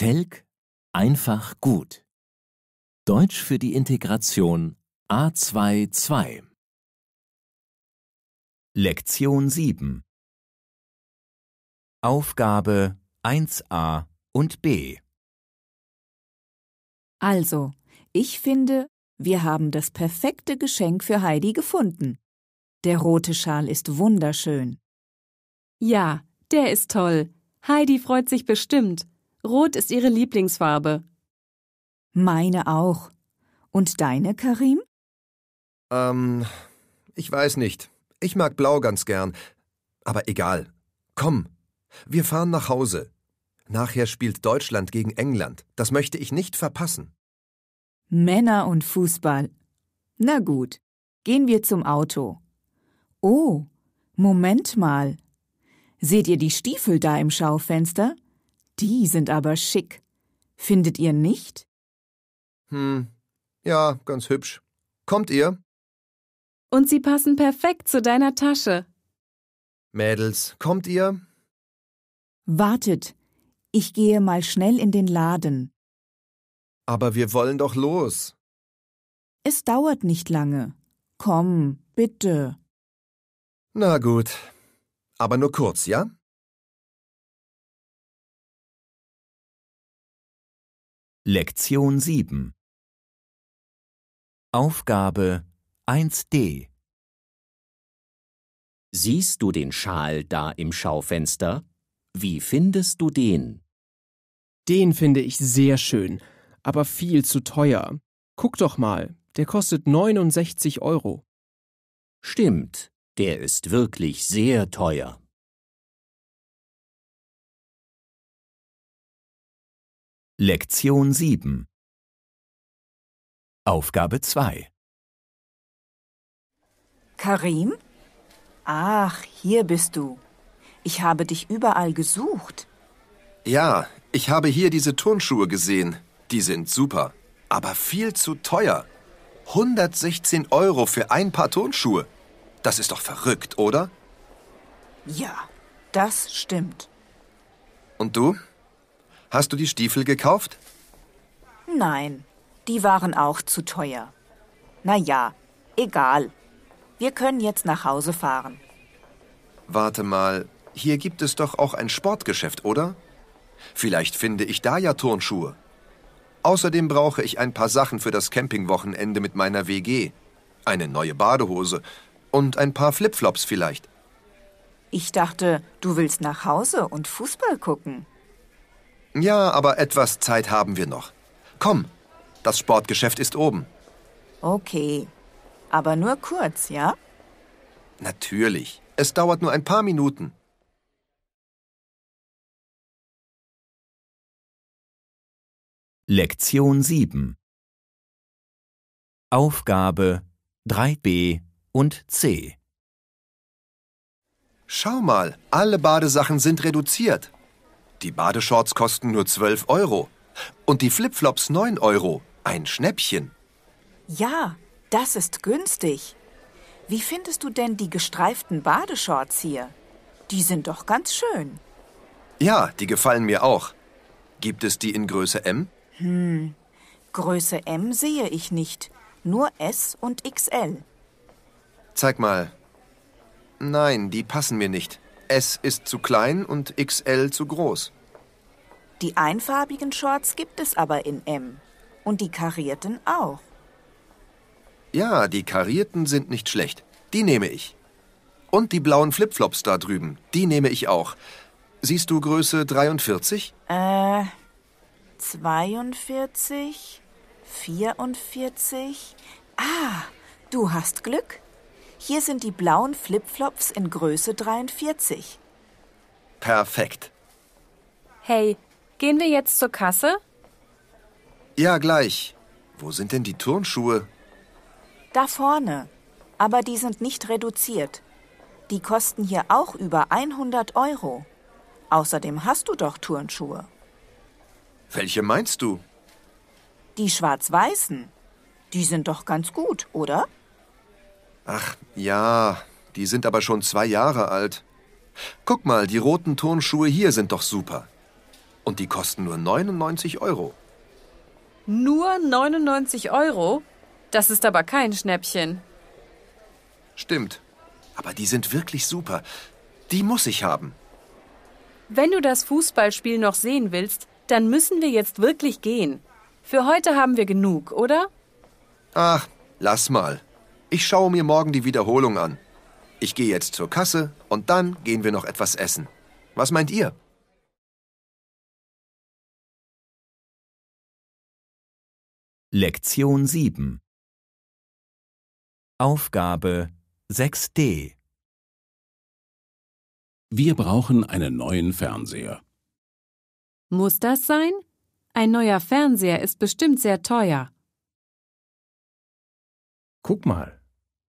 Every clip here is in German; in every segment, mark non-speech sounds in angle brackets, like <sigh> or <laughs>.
Telk einfach gut. Deutsch für die Integration A22. Lektion 7 Aufgabe 1a und b. Also, ich finde, wir haben das perfekte Geschenk für Heidi gefunden. Der rote Schal ist wunderschön. Ja, der ist toll. Heidi freut sich bestimmt. Rot ist ihre Lieblingsfarbe. Meine auch. Und deine, Karim? Ähm, ich weiß nicht. Ich mag Blau ganz gern. Aber egal. Komm, wir fahren nach Hause. Nachher spielt Deutschland gegen England. Das möchte ich nicht verpassen. Männer und Fußball. Na gut, gehen wir zum Auto. Oh, Moment mal. Seht ihr die Stiefel da im Schaufenster? Die sind aber schick. Findet ihr nicht? Hm, ja, ganz hübsch. Kommt ihr? Und sie passen perfekt zu deiner Tasche. Mädels, kommt ihr? Wartet, ich gehe mal schnell in den Laden. Aber wir wollen doch los. Es dauert nicht lange. Komm, bitte. Na gut, aber nur kurz, ja? Lektion 7 Aufgabe 1d Siehst du den Schal da im Schaufenster? Wie findest du den? Den finde ich sehr schön, aber viel zu teuer. Guck doch mal, der kostet 69 Euro. Stimmt, der ist wirklich sehr teuer. Lektion 7 Aufgabe 2 Karim? Ach, hier bist du. Ich habe dich überall gesucht. Ja, ich habe hier diese Turnschuhe gesehen. Die sind super, aber viel zu teuer. 116 Euro für ein Paar Turnschuhe. Das ist doch verrückt, oder? Ja, das stimmt. Und du? Hast du die Stiefel gekauft? Nein, die waren auch zu teuer. Na ja, egal. Wir können jetzt nach Hause fahren. Warte mal, hier gibt es doch auch ein Sportgeschäft, oder? Vielleicht finde ich da ja Turnschuhe. Außerdem brauche ich ein paar Sachen für das Campingwochenende mit meiner WG. Eine neue Badehose und ein paar Flipflops vielleicht. Ich dachte, du willst nach Hause und Fußball gucken. Ja, aber etwas Zeit haben wir noch. Komm, das Sportgeschäft ist oben. Okay, aber nur kurz, ja? Natürlich, es dauert nur ein paar Minuten. Lektion 7 Aufgabe 3b und c Schau mal, alle Badesachen sind reduziert. Die Badeshorts kosten nur 12 Euro. Und die Flipflops 9 Euro. Ein Schnäppchen. Ja, das ist günstig. Wie findest du denn die gestreiften Badeshorts hier? Die sind doch ganz schön. Ja, die gefallen mir auch. Gibt es die in Größe M? Hm, Größe M sehe ich nicht. Nur S und XL. Zeig mal. Nein, die passen mir nicht. S ist zu klein und XL zu groß. Die einfarbigen Shorts gibt es aber in M. Und die karierten auch. Ja, die karierten sind nicht schlecht. Die nehme ich. Und die blauen Flipflops da drüben, die nehme ich auch. Siehst du Größe 43? Äh, 42, 44. Ah, du hast Glück. Hier sind die blauen Flipflops in Größe 43. Perfekt. Hey, gehen wir jetzt zur Kasse? Ja, gleich. Wo sind denn die Turnschuhe? Da vorne. Aber die sind nicht reduziert. Die kosten hier auch über 100 Euro. Außerdem hast du doch Turnschuhe. Welche meinst du? Die schwarz-weißen. Die sind doch ganz gut, oder? Ach ja, die sind aber schon zwei Jahre alt. Guck mal, die roten Turnschuhe hier sind doch super. Und die kosten nur 99 Euro. Nur 99 Euro? Das ist aber kein Schnäppchen. Stimmt. Aber die sind wirklich super. Die muss ich haben. Wenn du das Fußballspiel noch sehen willst, dann müssen wir jetzt wirklich gehen. Für heute haben wir genug, oder? Ach, lass mal. Ich schaue mir morgen die Wiederholung an. Ich gehe jetzt zur Kasse und dann gehen wir noch etwas essen. Was meint ihr? Lektion 7 Aufgabe 6d Wir brauchen einen neuen Fernseher. Muss das sein? Ein neuer Fernseher ist bestimmt sehr teuer. Guck mal,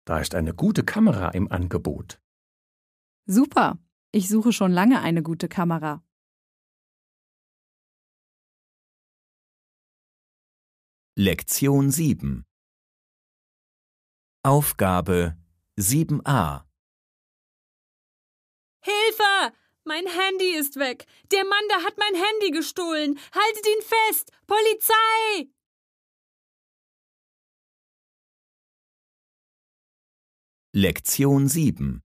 da ist eine gute Kamera im Angebot. Super, ich suche schon lange eine gute Kamera. Lektion 7 Aufgabe 7a Hilfe! Mein Handy ist weg. Der Mann da hat mein Handy gestohlen. Haltet ihn fest! Polizei! Lektion 7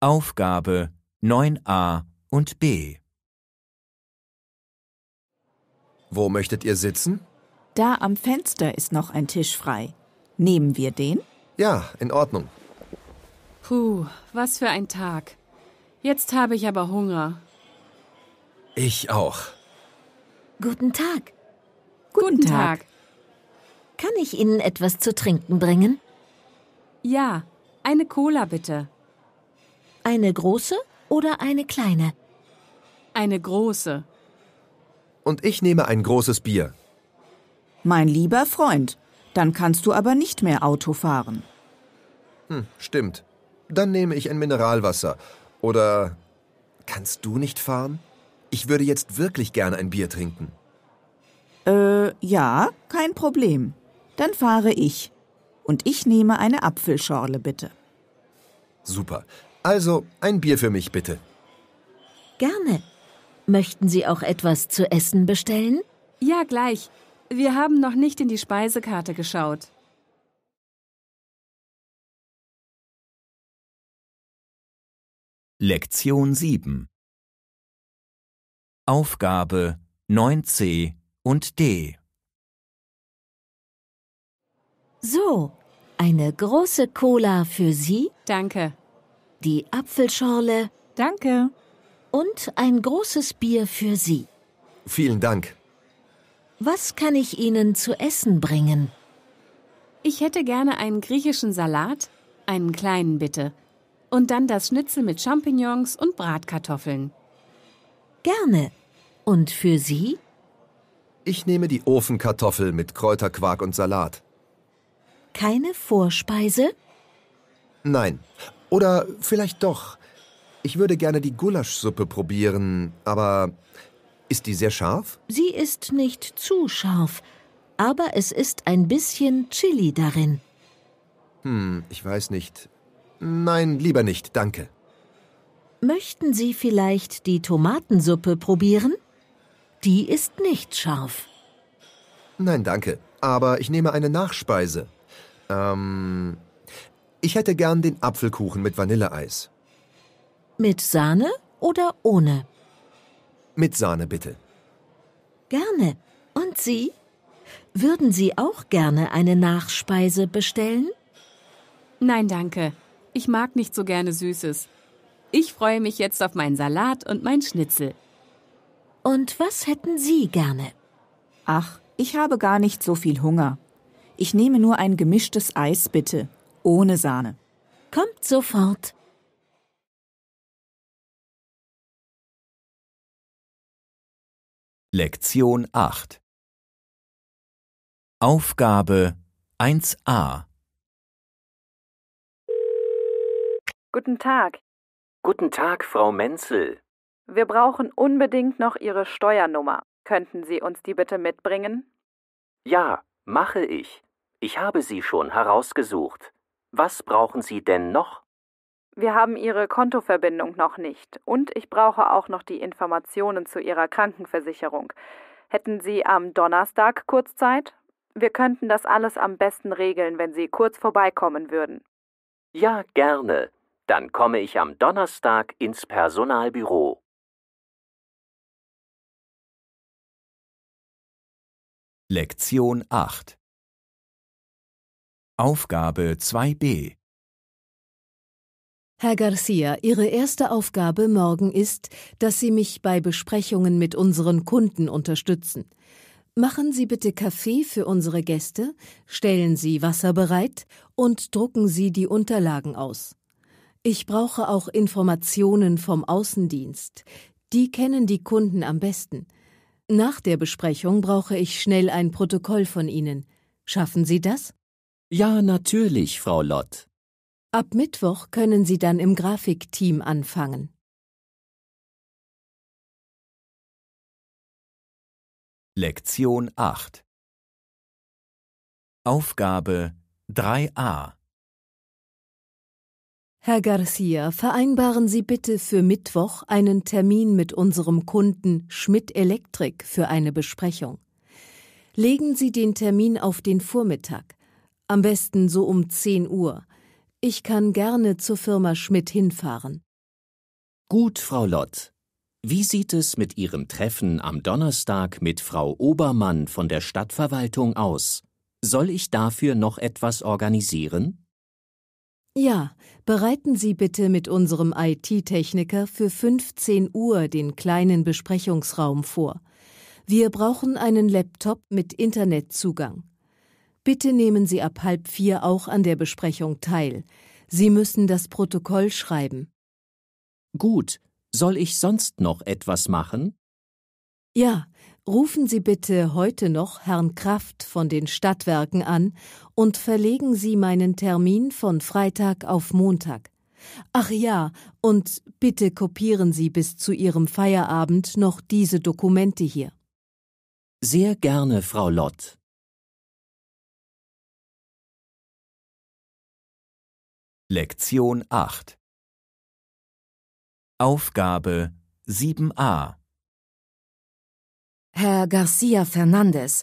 Aufgabe 9a und b Wo möchtet ihr sitzen? Da am Fenster ist noch ein Tisch frei. Nehmen wir den? Ja, in Ordnung. Puh, was für ein Tag. Jetzt habe ich aber Hunger. Ich auch. Guten Tag. Guten, Guten Tag. Tag. Kann ich Ihnen etwas zu trinken bringen? Ja, eine Cola bitte. Eine große oder eine kleine? Eine große. Und ich nehme ein großes Bier. Mein lieber Freund, dann kannst du aber nicht mehr Auto fahren. Hm, stimmt. Dann nehme ich ein Mineralwasser. Oder kannst du nicht fahren? Ich würde jetzt wirklich gerne ein Bier trinken. Äh, ja, kein Problem. Dann fahre ich. Und ich nehme eine Apfelschorle, bitte. Super. Also ein Bier für mich, bitte. Gerne. Möchten Sie auch etwas zu essen bestellen? Ja, gleich. Wir haben noch nicht in die Speisekarte geschaut. Lektion 7 Aufgabe 9c und d. So, eine große Cola für Sie? Danke. Die Apfelschorle? Danke. Und ein großes Bier für Sie. Vielen Dank. Was kann ich Ihnen zu essen bringen? Ich hätte gerne einen griechischen Salat, einen kleinen bitte, und dann das Schnitzel mit Champignons und Bratkartoffeln. Gerne. Und für Sie? Ich nehme die Ofenkartoffel mit Kräuterquark und Salat keine Vorspeise? Nein. Oder vielleicht doch. Ich würde gerne die Gulaschsuppe probieren, aber ist die sehr scharf? Sie ist nicht zu scharf, aber es ist ein bisschen Chili darin. Hm, ich weiß nicht. Nein, lieber nicht, danke. Möchten Sie vielleicht die Tomatensuppe probieren? Die ist nicht scharf. Nein, danke, aber ich nehme eine Nachspeise. Ähm, ich hätte gern den Apfelkuchen mit Vanilleeis. Mit Sahne oder ohne? Mit Sahne bitte. Gerne. Und Sie? Würden Sie auch gerne eine Nachspeise bestellen? Nein, danke. Ich mag nicht so gerne Süßes. Ich freue mich jetzt auf meinen Salat und mein Schnitzel. Und was hätten Sie gerne? Ach, ich habe gar nicht so viel Hunger. Ich nehme nur ein gemischtes Eis bitte, ohne Sahne. Kommt sofort. Lektion 8 Aufgabe 1a Guten Tag. Guten Tag, Frau Menzel. Wir brauchen unbedingt noch Ihre Steuernummer. Könnten Sie uns die bitte mitbringen? Ja, mache ich. Ich habe sie schon herausgesucht. Was brauchen Sie denn noch? Wir haben Ihre Kontoverbindung noch nicht und ich brauche auch noch die Informationen zu Ihrer Krankenversicherung. Hätten Sie am Donnerstag kurz Zeit? Wir könnten das alles am besten regeln, wenn Sie kurz vorbeikommen würden. Ja, gerne. Dann komme ich am Donnerstag ins Personalbüro. Lektion 8 Aufgabe 2b Herr Garcia, Ihre erste Aufgabe morgen ist, dass Sie mich bei Besprechungen mit unseren Kunden unterstützen. Machen Sie bitte Kaffee für unsere Gäste, stellen Sie Wasser bereit und drucken Sie die Unterlagen aus. Ich brauche auch Informationen vom Außendienst. Die kennen die Kunden am besten. Nach der Besprechung brauche ich schnell ein Protokoll von Ihnen. Schaffen Sie das? Ja, natürlich, Frau Lott. Ab Mittwoch können Sie dann im Grafikteam anfangen. Lektion 8 Aufgabe 3a Herr Garcia, vereinbaren Sie bitte für Mittwoch einen Termin mit unserem Kunden Schmidt Elektrik für eine Besprechung. Legen Sie den Termin auf den Vormittag. Am besten so um 10 Uhr. Ich kann gerne zur Firma Schmidt hinfahren. Gut, Frau Lott. Wie sieht es mit Ihrem Treffen am Donnerstag mit Frau Obermann von der Stadtverwaltung aus? Soll ich dafür noch etwas organisieren? Ja, bereiten Sie bitte mit unserem IT-Techniker für 15 Uhr den kleinen Besprechungsraum vor. Wir brauchen einen Laptop mit Internetzugang. Bitte nehmen Sie ab halb vier auch an der Besprechung teil. Sie müssen das Protokoll schreiben. Gut, soll ich sonst noch etwas machen? Ja, rufen Sie bitte heute noch Herrn Kraft von den Stadtwerken an und verlegen Sie meinen Termin von Freitag auf Montag. Ach ja, und bitte kopieren Sie bis zu Ihrem Feierabend noch diese Dokumente hier. Sehr gerne, Frau Lott. Lektion 8 Aufgabe 7a Herr Garcia Fernandez,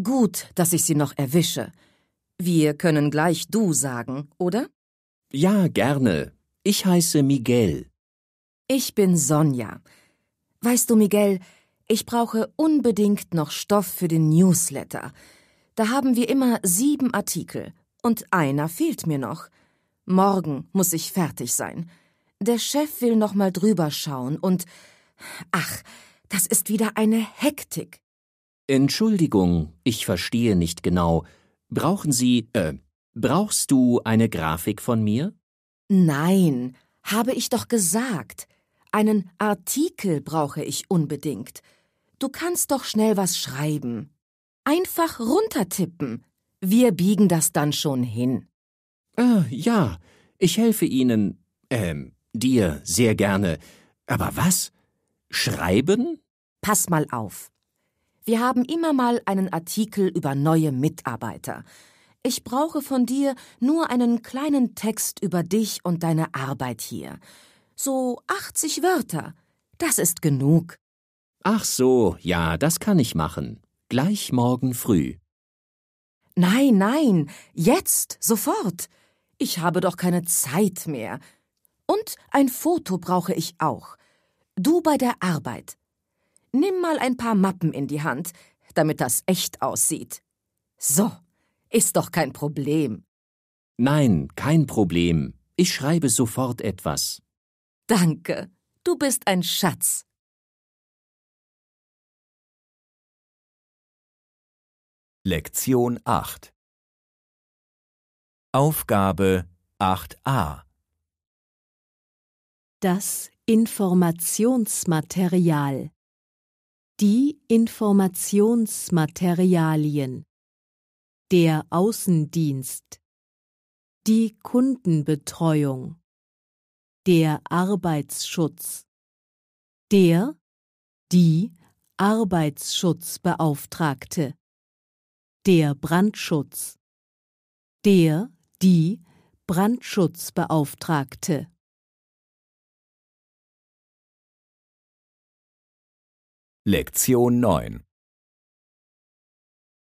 gut, dass ich Sie noch erwische. Wir können gleich du sagen, oder? Ja, gerne. Ich heiße Miguel. Ich bin Sonja. Weißt du, Miguel, ich brauche unbedingt noch Stoff für den Newsletter. Da haben wir immer sieben Artikel und einer fehlt mir noch. Morgen muss ich fertig sein. Der Chef will noch mal drüber schauen und ach, das ist wieder eine Hektik. Entschuldigung, ich verstehe nicht genau. Brauchen Sie, äh, brauchst du eine Grafik von mir? Nein, habe ich doch gesagt. Einen Artikel brauche ich unbedingt. Du kannst doch schnell was schreiben. Einfach runtertippen. Wir biegen das dann schon hin. Ah, ja, ich helfe Ihnen, ähm, dir sehr gerne. Aber was? Schreiben? Pass mal auf. Wir haben immer mal einen Artikel über neue Mitarbeiter. Ich brauche von dir nur einen kleinen Text über dich und deine Arbeit hier. So 80 Wörter. Das ist genug. Ach so, ja, das kann ich machen. Gleich morgen früh. Nein, nein, jetzt, sofort. Ich habe doch keine Zeit mehr. Und ein Foto brauche ich auch. Du bei der Arbeit. Nimm mal ein paar Mappen in die Hand, damit das echt aussieht. So, ist doch kein Problem. Nein, kein Problem. Ich schreibe sofort etwas. Danke, du bist ein Schatz. Lektion 8 Aufgabe 8a Das Informationsmaterial Die Informationsmaterialien Der Außendienst Die Kundenbetreuung Der Arbeitsschutz Der Die Arbeitsschutzbeauftragte Der Brandschutz der die Brandschutzbeauftragte. Lektion 9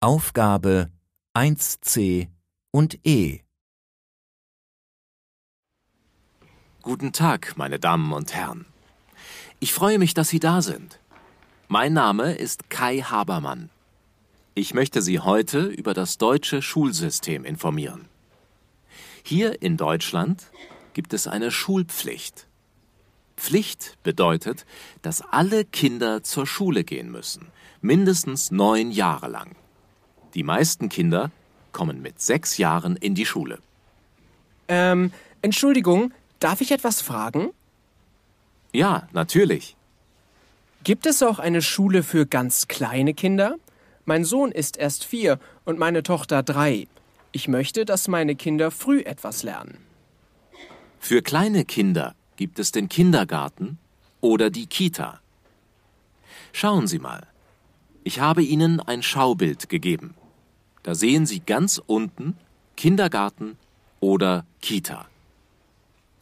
Aufgabe 1c und e Guten Tag, meine Damen und Herren. Ich freue mich, dass Sie da sind. Mein Name ist Kai Habermann. Ich möchte Sie heute über das deutsche Schulsystem informieren. Hier in Deutschland gibt es eine Schulpflicht. Pflicht bedeutet, dass alle Kinder zur Schule gehen müssen, mindestens neun Jahre lang. Die meisten Kinder kommen mit sechs Jahren in die Schule. Ähm, Entschuldigung, darf ich etwas fragen? Ja, natürlich. Gibt es auch eine Schule für ganz kleine Kinder? Mein Sohn ist erst vier und meine Tochter drei. Ich möchte, dass meine Kinder früh etwas lernen. Für kleine Kinder gibt es den Kindergarten oder die Kita. Schauen Sie mal. Ich habe Ihnen ein Schaubild gegeben. Da sehen Sie ganz unten Kindergarten oder Kita.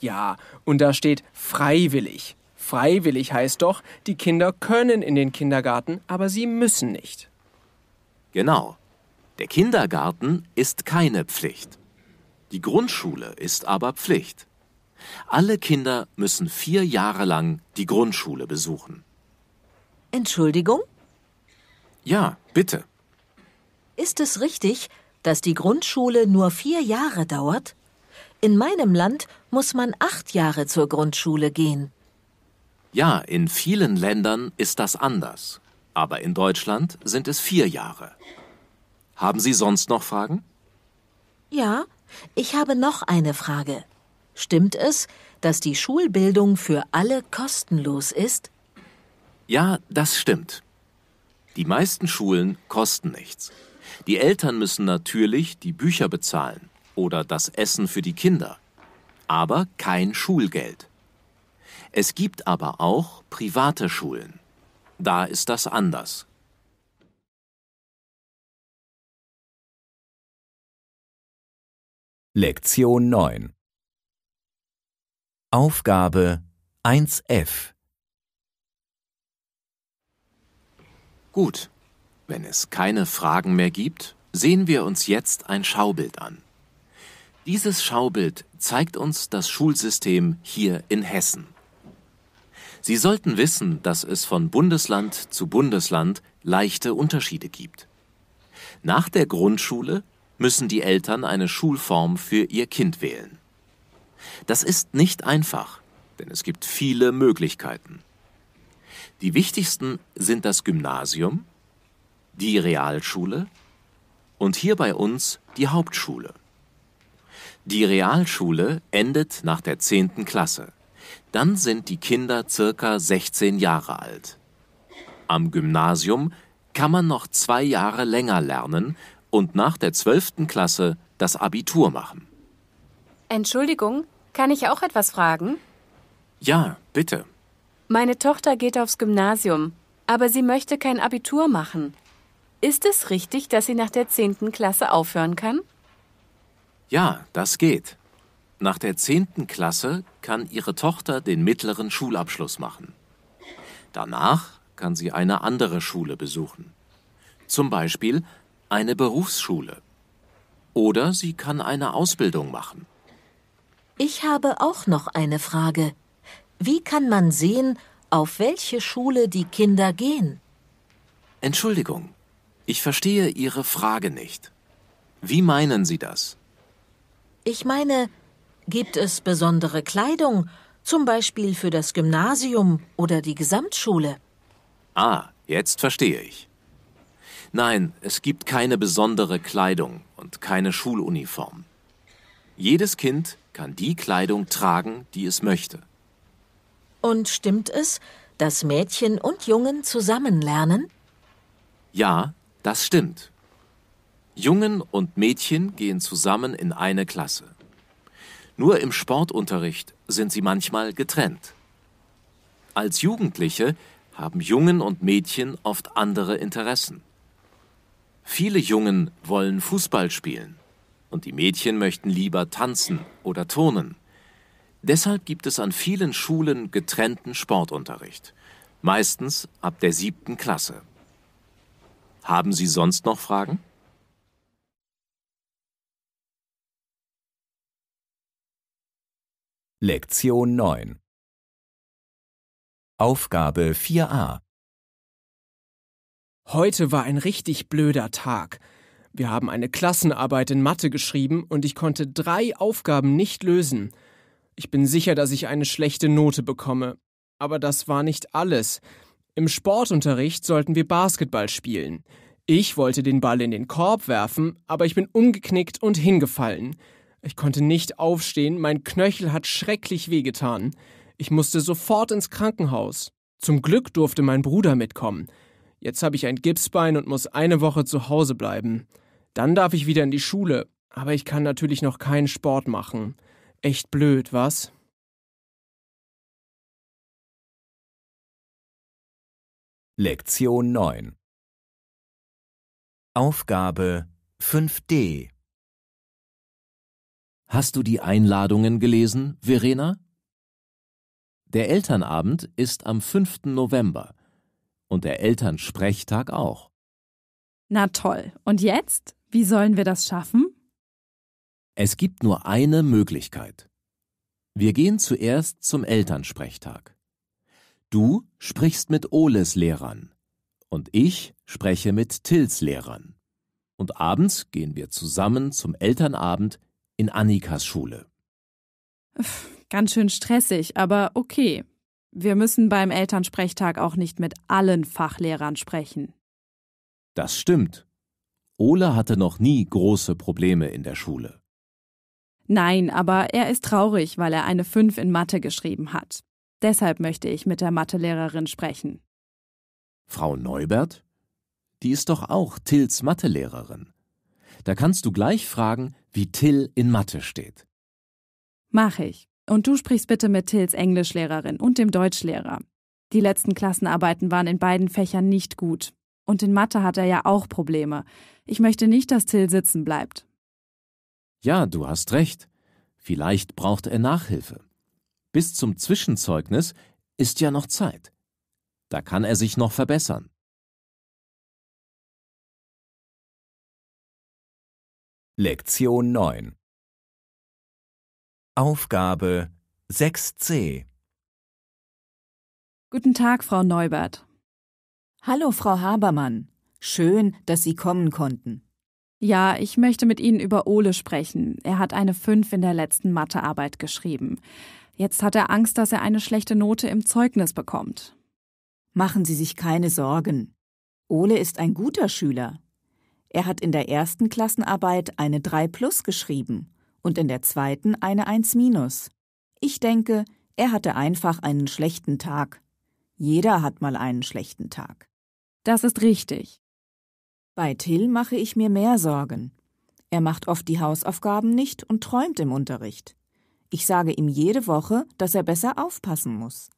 Ja, und da steht freiwillig. Freiwillig heißt doch, die Kinder können in den Kindergarten, aber sie müssen nicht. Genau. Der Kindergarten ist keine Pflicht. Die Grundschule ist aber Pflicht. Alle Kinder müssen vier Jahre lang die Grundschule besuchen. Entschuldigung? Ja, bitte. Ist es richtig, dass die Grundschule nur vier Jahre dauert? In meinem Land muss man acht Jahre zur Grundschule gehen. Ja, in vielen Ländern ist das anders. Aber in Deutschland sind es vier Jahre. Haben Sie sonst noch Fragen? Ja, ich habe noch eine Frage. Stimmt es, dass die Schulbildung für alle kostenlos ist? Ja, das stimmt. Die meisten Schulen kosten nichts. Die Eltern müssen natürlich die Bücher bezahlen oder das Essen für die Kinder, aber kein Schulgeld. Es gibt aber auch private Schulen. Da ist das anders. Lektion 9 Aufgabe 1f Gut, wenn es keine Fragen mehr gibt, sehen wir uns jetzt ein Schaubild an. Dieses Schaubild zeigt uns das Schulsystem hier in Hessen. Sie sollten wissen, dass es von Bundesland zu Bundesland leichte Unterschiede gibt. Nach der Grundschule müssen die Eltern eine Schulform für ihr Kind wählen. Das ist nicht einfach, denn es gibt viele Möglichkeiten. Die wichtigsten sind das Gymnasium, die Realschule und hier bei uns die Hauptschule. Die Realschule endet nach der 10. Klasse. Dann sind die Kinder circa 16 Jahre alt. Am Gymnasium kann man noch zwei Jahre länger lernen und nach der 12. Klasse das Abitur machen. Entschuldigung, kann ich auch etwas fragen? Ja, bitte. Meine Tochter geht aufs Gymnasium, aber sie möchte kein Abitur machen. Ist es richtig, dass sie nach der 10. Klasse aufhören kann? Ja, das geht. Nach der 10. Klasse kann Ihre Tochter den mittleren Schulabschluss machen. Danach kann sie eine andere Schule besuchen. Zum Beispiel eine Berufsschule. Oder sie kann eine Ausbildung machen. Ich habe auch noch eine Frage. Wie kann man sehen, auf welche Schule die Kinder gehen? Entschuldigung, ich verstehe Ihre Frage nicht. Wie meinen Sie das? Ich meine, gibt es besondere Kleidung, zum Beispiel für das Gymnasium oder die Gesamtschule? Ah, jetzt verstehe ich. Nein, es gibt keine besondere Kleidung und keine Schuluniform. Jedes Kind kann die Kleidung tragen, die es möchte. Und stimmt es, dass Mädchen und Jungen zusammen lernen? Ja, das stimmt. Jungen und Mädchen gehen zusammen in eine Klasse. Nur im Sportunterricht sind sie manchmal getrennt. Als Jugendliche haben Jungen und Mädchen oft andere Interessen. Viele Jungen wollen Fußball spielen und die Mädchen möchten lieber tanzen oder turnen. Deshalb gibt es an vielen Schulen getrennten Sportunterricht, meistens ab der siebten Klasse. Haben Sie sonst noch Fragen? Lektion 9 Aufgabe 4a Heute war ein richtig blöder Tag. Wir haben eine Klassenarbeit in Mathe geschrieben und ich konnte drei Aufgaben nicht lösen. Ich bin sicher, dass ich eine schlechte Note bekomme. Aber das war nicht alles. Im Sportunterricht sollten wir Basketball spielen. Ich wollte den Ball in den Korb werfen, aber ich bin umgeknickt und hingefallen. Ich konnte nicht aufstehen, mein Knöchel hat schrecklich wehgetan. Ich musste sofort ins Krankenhaus. Zum Glück durfte mein Bruder mitkommen. Jetzt habe ich ein Gipsbein und muss eine Woche zu Hause bleiben. Dann darf ich wieder in die Schule, aber ich kann natürlich noch keinen Sport machen. Echt blöd, was? Lektion 9 Aufgabe 5d Hast du die Einladungen gelesen, Verena? Der Elternabend ist am 5. November und der Elternsprechtag auch. Na toll, und jetzt? Wie sollen wir das schaffen? Es gibt nur eine Möglichkeit. Wir gehen zuerst zum Elternsprechtag. Du sprichst mit Oles Lehrern und ich spreche mit Tills Lehrern. Und abends gehen wir zusammen zum Elternabend in Annikas Schule. Ganz schön stressig, aber okay, wir müssen beim Elternsprechtag auch nicht mit allen Fachlehrern sprechen. Das stimmt. Ole hatte noch nie große Probleme in der Schule. Nein, aber er ist traurig, weil er eine 5 in Mathe geschrieben hat. Deshalb möchte ich mit der Mathelehrerin sprechen. Frau Neubert? Die ist doch auch Tills Mathelehrerin. Da kannst du gleich fragen, wie Till in Mathe steht. Mach ich. Und du sprichst bitte mit Tills Englischlehrerin und dem Deutschlehrer. Die letzten Klassenarbeiten waren in beiden Fächern nicht gut. Und in Mathe hat er ja auch Probleme. Ich möchte nicht, dass Till sitzen bleibt. Ja, du hast recht. Vielleicht braucht er Nachhilfe. Bis zum Zwischenzeugnis ist ja noch Zeit. Da kann er sich noch verbessern. Lektion 9 Aufgabe 6c. Guten Tag, Frau Neubert. Hallo, Frau Habermann. Schön, dass Sie kommen konnten. Ja, ich möchte mit Ihnen über Ole sprechen. Er hat eine 5 in der letzten Mathearbeit geschrieben. Jetzt hat er Angst, dass er eine schlechte Note im Zeugnis bekommt. Machen Sie sich keine Sorgen. Ole ist ein guter Schüler. Er hat in der ersten Klassenarbeit eine 3 plus geschrieben und in der zweiten eine 1 minus. Ich denke, er hatte einfach einen schlechten Tag. Jeder hat mal einen schlechten Tag. Das ist richtig. Bei Till mache ich mir mehr Sorgen. Er macht oft die Hausaufgaben nicht und träumt im Unterricht. Ich sage ihm jede Woche, dass er besser aufpassen muss.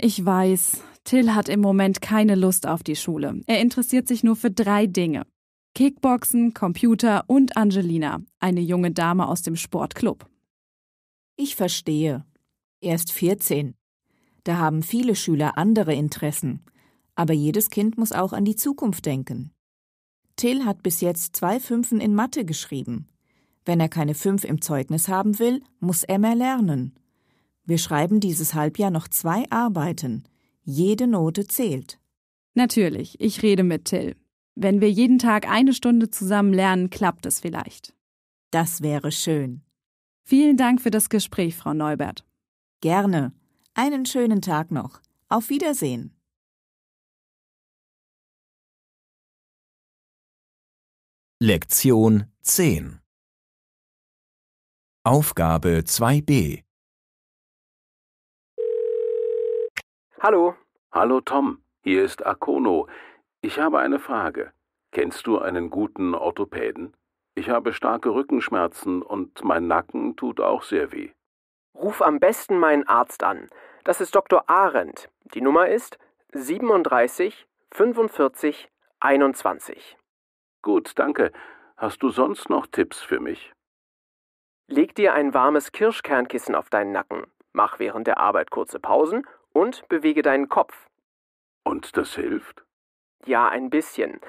Ich weiß, Till hat im Moment keine Lust auf die Schule. Er interessiert sich nur für drei Dinge. Kickboxen, Computer und Angelina, eine junge Dame aus dem Sportclub. Ich verstehe. Er ist 14. Da haben viele Schüler andere Interessen. Aber jedes Kind muss auch an die Zukunft denken. Till hat bis jetzt zwei Fünfen in Mathe geschrieben. Wenn er keine Fünf im Zeugnis haben will, muss er mehr lernen. Wir schreiben dieses Halbjahr noch zwei Arbeiten. Jede Note zählt. Natürlich, ich rede mit Till. Wenn wir jeden Tag eine Stunde zusammen lernen, klappt es vielleicht. Das wäre schön. Vielen Dank für das Gespräch, Frau Neubert. Gerne. Einen schönen Tag noch. Auf Wiedersehen. Lektion 10 Aufgabe 2b Hallo. Hallo Tom, hier ist Akono. Ich habe eine Frage. Kennst du einen guten Orthopäden? Ich habe starke Rückenschmerzen und mein Nacken tut auch sehr weh. Ruf am besten meinen Arzt an. Das ist Dr. Arendt. Die Nummer ist 37 45 21. Gut, danke. Hast du sonst noch Tipps für mich? Leg dir ein warmes Kirschkernkissen auf deinen Nacken, mach während der Arbeit kurze Pausen und bewege deinen Kopf. Und das hilft? Ja, ein bisschen.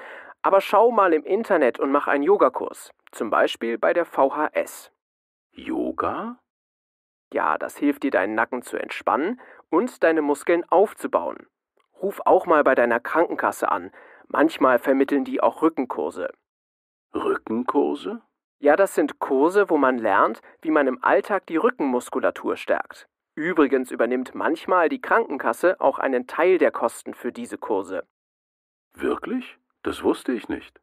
Aber schau mal im Internet und mach einen Yogakurs. Zum Beispiel bei der VHS. Yoga? Ja, das hilft dir, deinen Nacken zu entspannen und deine Muskeln aufzubauen. Ruf auch mal bei deiner Krankenkasse an. Manchmal vermitteln die auch Rückenkurse. Rückenkurse? Ja, das sind Kurse, wo man lernt, wie man im Alltag die Rückenmuskulatur stärkt. Übrigens übernimmt manchmal die Krankenkasse auch einen Teil der Kosten für diese Kurse. Wirklich? Das wusste ich nicht.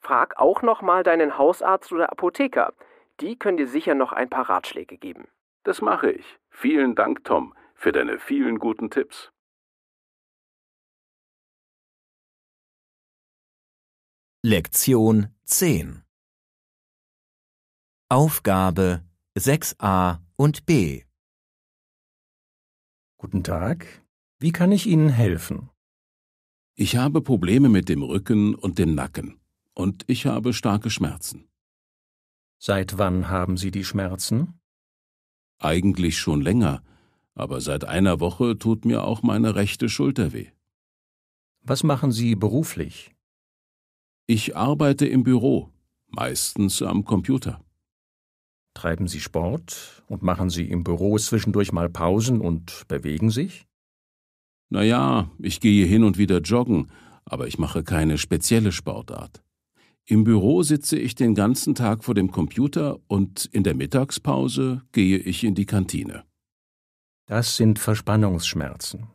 Frag auch nochmal deinen Hausarzt oder Apotheker. Die können dir sicher noch ein paar Ratschläge geben. Das mache ich. Vielen Dank, Tom, für deine vielen guten Tipps. Lektion 10 Aufgabe 6a und b Guten Tag. Wie kann ich Ihnen helfen? Ich habe Probleme mit dem Rücken und dem Nacken. Und ich habe starke Schmerzen. Seit wann haben Sie die Schmerzen? Eigentlich schon länger, aber seit einer Woche tut mir auch meine rechte Schulter weh. Was machen Sie beruflich? Ich arbeite im Büro, meistens am Computer. Treiben Sie Sport und machen Sie im Büro zwischendurch mal Pausen und bewegen sich? Na ja, ich gehe hin und wieder joggen, aber ich mache keine spezielle Sportart. Im Büro sitze ich den ganzen Tag vor dem Computer und in der Mittagspause gehe ich in die Kantine. Das sind Verspannungsschmerzen.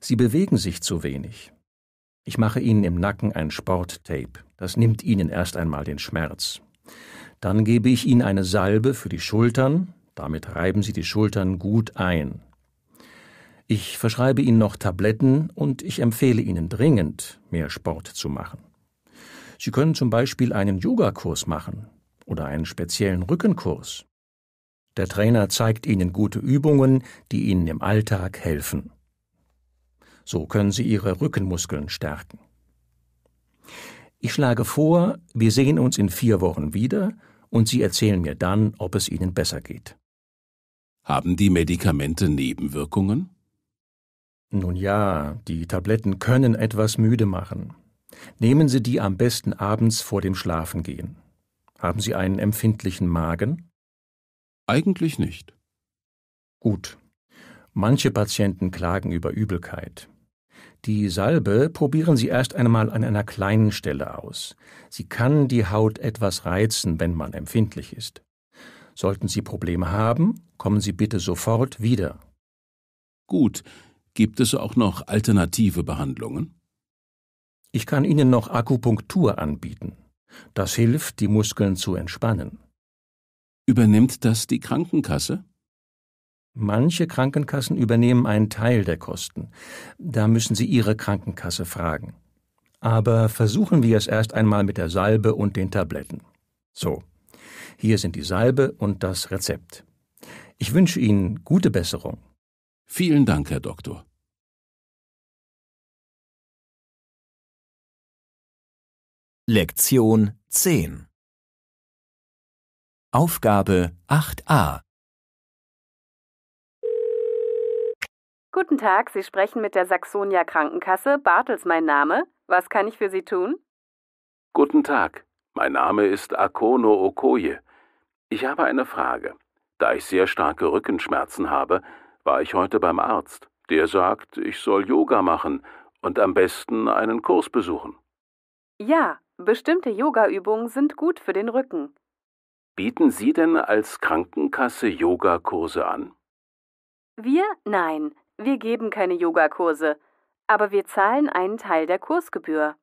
Sie bewegen sich zu wenig. Ich mache ihnen im Nacken ein Sporttape. Das nimmt ihnen erst einmal den Schmerz. Dann gebe ich ihnen eine Salbe für die Schultern. Damit reiben sie die Schultern gut ein. Ich verschreibe Ihnen noch Tabletten und ich empfehle Ihnen dringend, mehr Sport zu machen. Sie können zum Beispiel einen Yogakurs machen oder einen speziellen Rückenkurs. Der Trainer zeigt Ihnen gute Übungen, die Ihnen im Alltag helfen. So können Sie Ihre Rückenmuskeln stärken. Ich schlage vor, wir sehen uns in vier Wochen wieder und Sie erzählen mir dann, ob es Ihnen besser geht. Haben die Medikamente Nebenwirkungen? Nun ja, die Tabletten können etwas müde machen. Nehmen Sie die am besten abends vor dem Schlafengehen. Haben Sie einen empfindlichen Magen? Eigentlich nicht. Gut. Manche Patienten klagen über Übelkeit. Die Salbe probieren Sie erst einmal an einer kleinen Stelle aus. Sie kann die Haut etwas reizen, wenn man empfindlich ist. Sollten Sie Probleme haben, kommen Sie bitte sofort wieder. Gut, Gibt es auch noch alternative Behandlungen? Ich kann Ihnen noch Akupunktur anbieten. Das hilft, die Muskeln zu entspannen. Übernimmt das die Krankenkasse? Manche Krankenkassen übernehmen einen Teil der Kosten. Da müssen Sie Ihre Krankenkasse fragen. Aber versuchen wir es erst einmal mit der Salbe und den Tabletten. So, hier sind die Salbe und das Rezept. Ich wünsche Ihnen gute Besserung. Vielen Dank, Herr Doktor. Lektion 10 Aufgabe 8a Guten Tag, Sie sprechen mit der Saxonia Krankenkasse. Bartels mein Name. Was kann ich für Sie tun? Guten Tag, mein Name ist Akono Okoye. Ich habe eine Frage. Da ich sehr starke Rückenschmerzen habe, war ich heute beim Arzt. Der sagt, ich soll Yoga machen und am besten einen Kurs besuchen. Ja, Bestimmte Yogaübungen sind gut für den Rücken. Bieten Sie denn als Krankenkasse Yogakurse an? Wir? Nein, wir geben keine Yogakurse, aber wir zahlen einen Teil der Kursgebühr.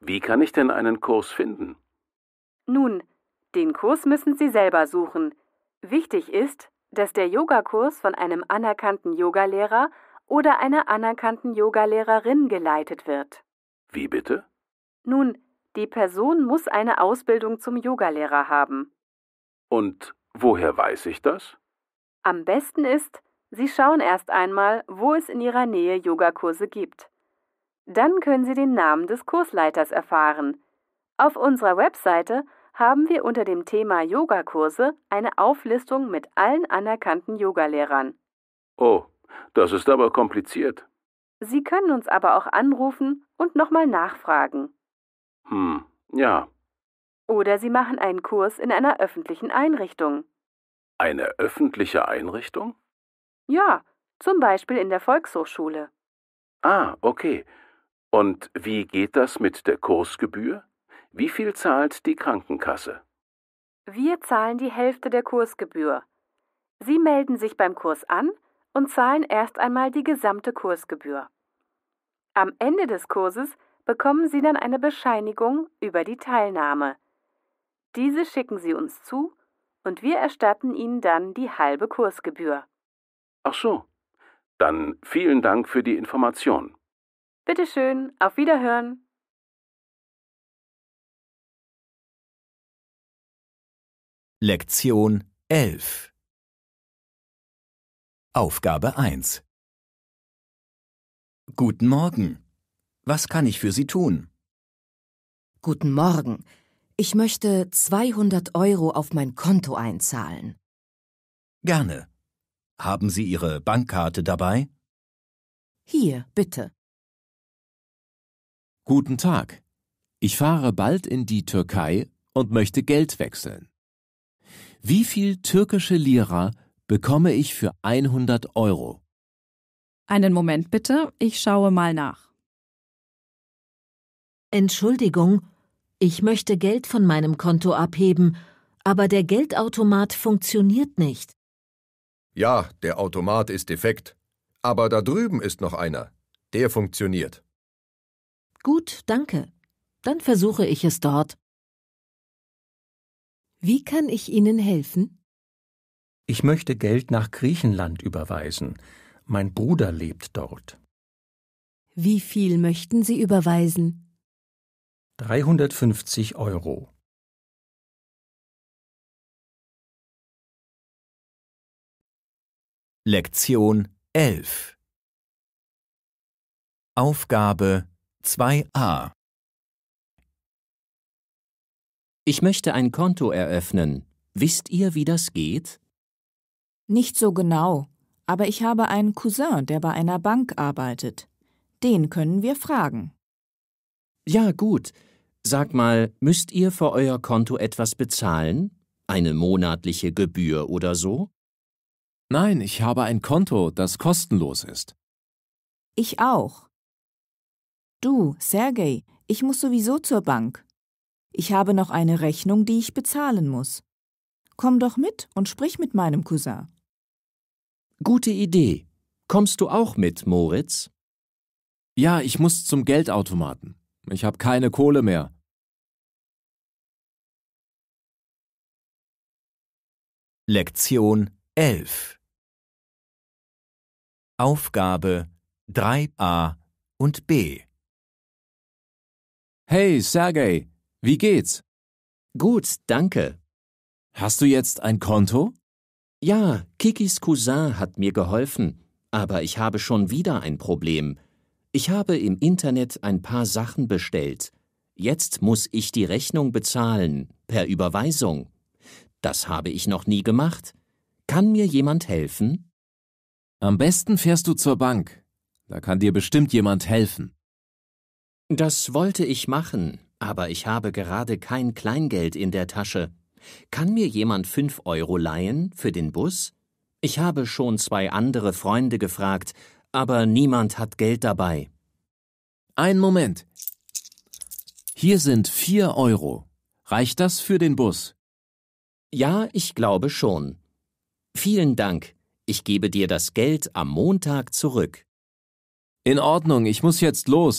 Wie kann ich denn einen Kurs finden? Nun, den Kurs müssen Sie selber suchen. Wichtig ist, dass der Yogakurs von einem anerkannten Yogalehrer oder einer anerkannten Yogalehrerin geleitet wird. Wie bitte? Nun, die Person muss eine Ausbildung zum Yogalehrer haben. Und woher weiß ich das? Am besten ist, Sie schauen erst einmal, wo es in Ihrer Nähe Yogakurse gibt. Dann können Sie den Namen des Kursleiters erfahren. Auf unserer Webseite haben wir unter dem Thema Yogakurse eine Auflistung mit allen anerkannten Yogalehrern. Oh, das ist aber kompliziert. Sie können uns aber auch anrufen und nochmal nachfragen. Hm, ja. Oder Sie machen einen Kurs in einer öffentlichen Einrichtung. Eine öffentliche Einrichtung? Ja, zum Beispiel in der Volkshochschule. Ah, okay. Und wie geht das mit der Kursgebühr? Wie viel zahlt die Krankenkasse? Wir zahlen die Hälfte der Kursgebühr. Sie melden sich beim Kurs an und zahlen erst einmal die gesamte Kursgebühr. Am Ende des Kurses bekommen Sie dann eine Bescheinigung über die Teilnahme. Diese schicken Sie uns zu und wir erstatten Ihnen dann die halbe Kursgebühr. Ach so. Dann vielen Dank für die Information. Bitte schön, auf Wiederhören. Lektion 11 Aufgabe 1 Guten Morgen. Was kann ich für Sie tun? Guten Morgen. Ich möchte 200 Euro auf mein Konto einzahlen. Gerne. Haben Sie Ihre Bankkarte dabei? Hier, bitte. Guten Tag. Ich fahre bald in die Türkei und möchte Geld wechseln. Wie viel türkische Lira bekomme ich für 100 Euro? Einen Moment bitte, ich schaue mal nach. Entschuldigung, ich möchte Geld von meinem Konto abheben, aber der Geldautomat funktioniert nicht. Ja, der Automat ist defekt, aber da drüben ist noch einer. Der funktioniert. Gut, danke. Dann versuche ich es dort. Wie kann ich Ihnen helfen? Ich möchte Geld nach Griechenland überweisen. Mein Bruder lebt dort. Wie viel möchten Sie überweisen? 350 Euro. Lektion 11 Aufgabe 2a Ich möchte ein Konto eröffnen. Wisst ihr, wie das geht? Nicht so genau, aber ich habe einen Cousin, der bei einer Bank arbeitet. Den können wir fragen. Ja, gut. Sag mal, müsst ihr für euer Konto etwas bezahlen? Eine monatliche Gebühr oder so? Nein, ich habe ein Konto, das kostenlos ist. Ich auch. Du, Sergei, ich muss sowieso zur Bank. Ich habe noch eine Rechnung, die ich bezahlen muss. Komm doch mit und sprich mit meinem Cousin. Gute Idee. Kommst du auch mit, Moritz? Ja, ich muss zum Geldautomaten. Ich habe keine Kohle mehr. Lektion 11 Aufgabe 3a und b Hey, Sergei, wie geht's? Gut, danke. Hast du jetzt ein Konto? Ja, Kikis Cousin hat mir geholfen, aber ich habe schon wieder ein Problem. Ich habe im Internet ein paar Sachen bestellt. Jetzt muss ich die Rechnung bezahlen, per Überweisung. Das habe ich noch nie gemacht. Kann mir jemand helfen? Am besten fährst du zur Bank. Da kann dir bestimmt jemand helfen. Das wollte ich machen, aber ich habe gerade kein Kleingeld in der Tasche. Kann mir jemand fünf Euro leihen für den Bus? Ich habe schon zwei andere Freunde gefragt, aber niemand hat Geld dabei. Ein Moment. Hier sind vier Euro. Reicht das für den Bus? Ja, ich glaube schon. Vielen Dank. Ich gebe dir das Geld am Montag zurück. In Ordnung, ich muss jetzt los.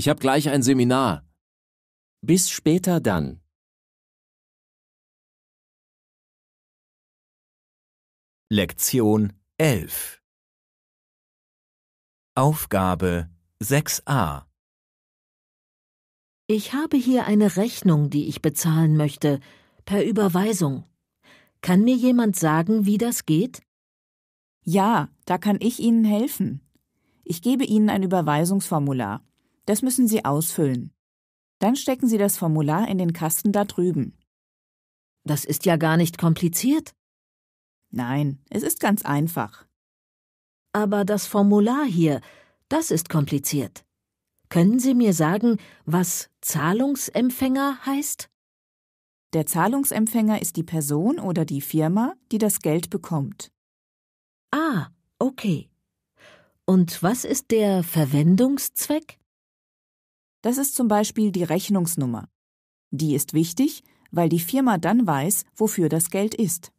Ich habe gleich ein Seminar. Bis später dann. Lektion 11 Aufgabe 6a Ich habe hier eine Rechnung, die ich bezahlen möchte, per Überweisung. Kann mir jemand sagen, wie das geht? Ja, da kann ich Ihnen helfen. Ich gebe Ihnen ein Überweisungsformular. Das müssen Sie ausfüllen. Dann stecken Sie das Formular in den Kasten da drüben. Das ist ja gar nicht kompliziert. Nein, es ist ganz einfach. Aber das Formular hier, das ist kompliziert. Können Sie mir sagen, was Zahlungsempfänger heißt? Der Zahlungsempfänger ist die Person oder die Firma, die das Geld bekommt. Ah, okay. Und was ist der Verwendungszweck? Das ist zum Beispiel die Rechnungsnummer. Die ist wichtig, weil die Firma dann weiß, wofür das Geld ist.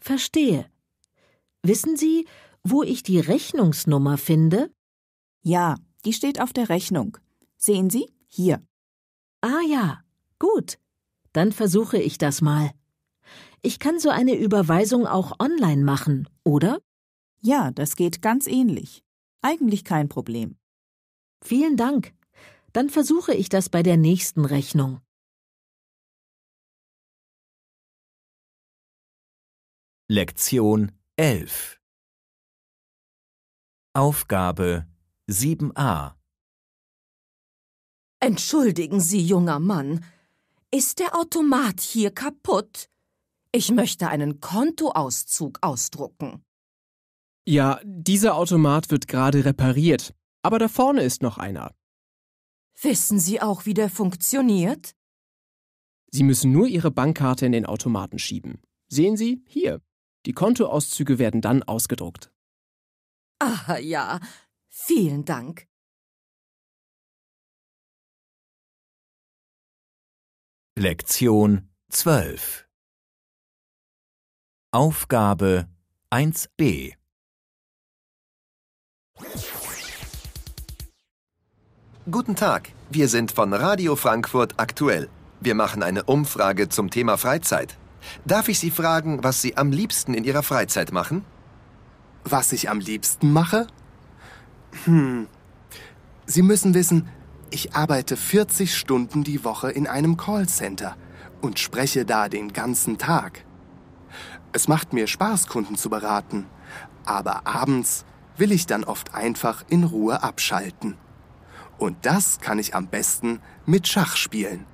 Verstehe. Wissen Sie, wo ich die Rechnungsnummer finde? Ja, die steht auf der Rechnung. Sehen Sie? Hier. Ah ja, gut. Dann versuche ich das mal. Ich kann so eine Überweisung auch online machen, oder? Ja, das geht ganz ähnlich. Eigentlich kein Problem. Vielen Dank. Dann versuche ich das bei der nächsten Rechnung. Lektion 11 Aufgabe 7a Entschuldigen Sie, junger Mann, ist der Automat hier kaputt? Ich möchte einen Kontoauszug ausdrucken. Ja, dieser Automat wird gerade repariert, aber da vorne ist noch einer. Wissen Sie auch, wie der funktioniert? Sie müssen nur Ihre Bankkarte in den Automaten schieben. Sehen Sie, hier. Die Kontoauszüge werden dann ausgedruckt. Ah ja, vielen Dank. Lektion 12 Aufgabe 1b Guten Tag, wir sind von Radio Frankfurt aktuell. Wir machen eine Umfrage zum Thema Freizeit. Darf ich Sie fragen, was Sie am liebsten in Ihrer Freizeit machen? Was ich am liebsten mache? Hm. Sie müssen wissen, ich arbeite 40 Stunden die Woche in einem Callcenter und spreche da den ganzen Tag. Es macht mir Spaß, Kunden zu beraten, aber abends will ich dann oft einfach in Ruhe abschalten. Und das kann ich am besten mit Schach spielen.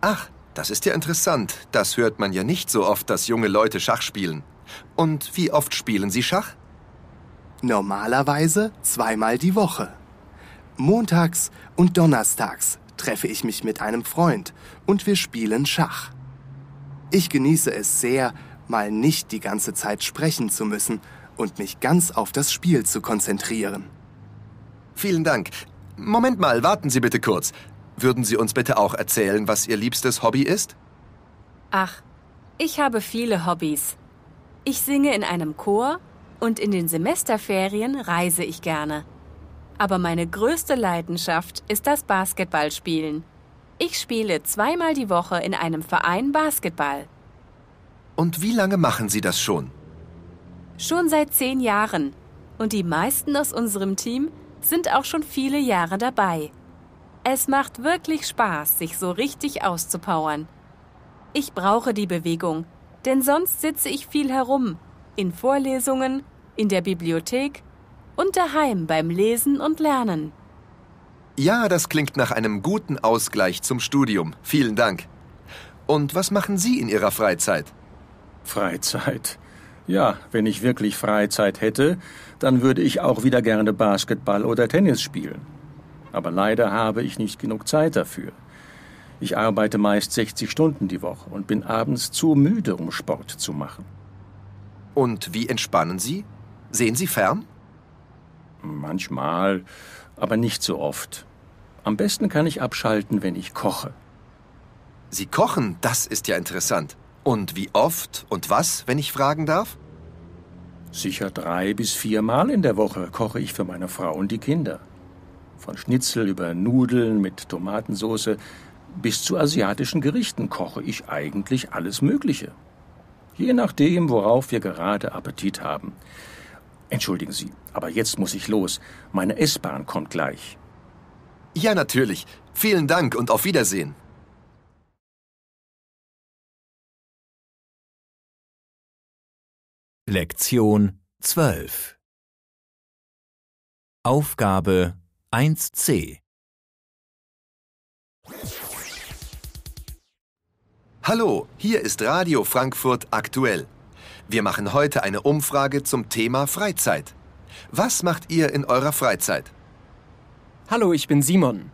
Ach, das ist ja interessant. Das hört man ja nicht so oft, dass junge Leute Schach spielen. Und wie oft spielen Sie Schach? Normalerweise zweimal die Woche. Montags und Donnerstags treffe ich mich mit einem Freund und wir spielen Schach. Ich genieße es sehr, mal nicht die ganze Zeit sprechen zu müssen und mich ganz auf das Spiel zu konzentrieren. Vielen Dank. Moment mal, warten Sie bitte kurz. Würden Sie uns bitte auch erzählen, was Ihr liebstes Hobby ist? Ach, ich habe viele Hobbys. Ich singe in einem Chor und in den Semesterferien reise ich gerne. Aber meine größte Leidenschaft ist das Basketballspielen. Ich spiele zweimal die Woche in einem Verein Basketball. Und wie lange machen Sie das schon? Schon seit zehn Jahren. Und die meisten aus unserem Team sind auch schon viele Jahre dabei. Es macht wirklich Spaß, sich so richtig auszupowern. Ich brauche die Bewegung, denn sonst sitze ich viel herum, in Vorlesungen, in der Bibliothek und daheim beim Lesen und Lernen. Ja, das klingt nach einem guten Ausgleich zum Studium. Vielen Dank. Und was machen Sie in Ihrer Freizeit? Freizeit. Ja, wenn ich wirklich Freizeit hätte, dann würde ich auch wieder gerne Basketball oder Tennis spielen. Aber leider habe ich nicht genug Zeit dafür. Ich arbeite meist 60 Stunden die Woche und bin abends zu müde, um Sport zu machen. Und wie entspannen Sie? Sehen Sie fern? Manchmal, aber nicht so oft. Am besten kann ich abschalten, wenn ich koche. Sie kochen, das ist ja interessant. Und wie oft und was, wenn ich fragen darf? Sicher drei bis viermal in der Woche koche ich für meine Frau und die Kinder. Von Schnitzel über Nudeln mit Tomatensoße bis zu asiatischen Gerichten koche ich eigentlich alles Mögliche. Je nachdem, worauf wir gerade Appetit haben. Entschuldigen Sie, aber jetzt muss ich los. Meine S-Bahn kommt gleich. Ja, natürlich. Vielen Dank und auf Wiedersehen. Lektion 12 Aufgabe 1c Hallo, hier ist Radio Frankfurt aktuell. Wir machen heute eine Umfrage zum Thema Freizeit. Was macht ihr in eurer Freizeit? Hallo, ich bin Simon.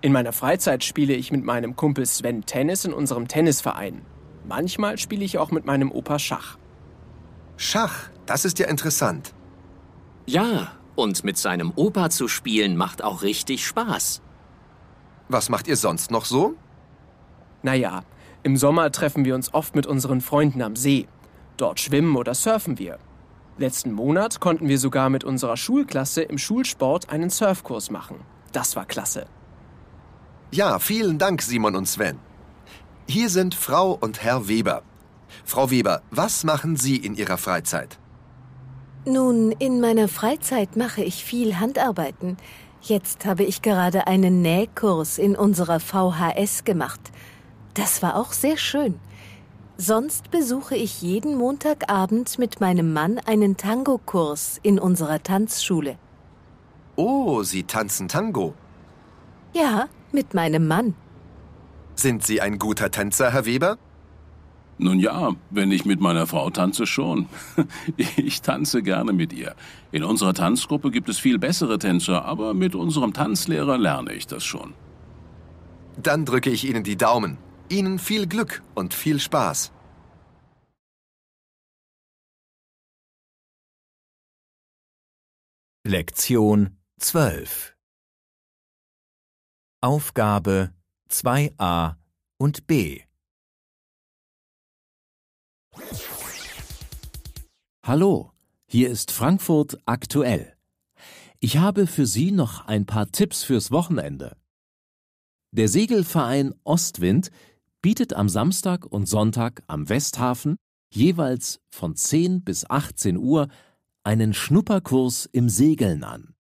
In meiner Freizeit spiele ich mit meinem Kumpel Sven Tennis in unserem Tennisverein. Manchmal spiele ich auch mit meinem Opa Schach. Schach, das ist ja interessant. Ja, und mit seinem Opa zu spielen macht auch richtig Spaß. Was macht ihr sonst noch so? Naja, im Sommer treffen wir uns oft mit unseren Freunden am See. Dort schwimmen oder surfen wir. Letzten Monat konnten wir sogar mit unserer Schulklasse im Schulsport einen Surfkurs machen. Das war klasse. Ja, vielen Dank, Simon und Sven. Hier sind Frau und Herr Weber. Frau Weber, was machen Sie in Ihrer Freizeit? Nun, in meiner Freizeit mache ich viel Handarbeiten. Jetzt habe ich gerade einen Nähkurs in unserer VHS gemacht. Das war auch sehr schön. Sonst besuche ich jeden Montagabend mit meinem Mann einen Tango-Kurs in unserer Tanzschule. Oh, Sie tanzen Tango? Ja, mit meinem Mann. Sind Sie ein guter Tänzer, Herr Weber? Nun ja, wenn ich mit meiner Frau tanze, schon. <laughs> Ich tanze gerne mit ihr. In unserer Tanzgruppe gibt es viel bessere Tänzer, aber mit unserem Tanzlehrer lerne ich das schon. Dann drücke ich Ihnen die Daumen. Ihnen viel Glück und viel Spaß. Lektion 12 Aufgabe 2a und b Hallo, hier ist Frankfurt aktuell. Ich habe für Sie noch ein paar Tipps fürs Wochenende. Der Segelverein Ostwind bietet am Samstag und Sonntag am Westhafen jeweils von 10 bis 18 Uhr einen Schnupperkurs im Segeln an.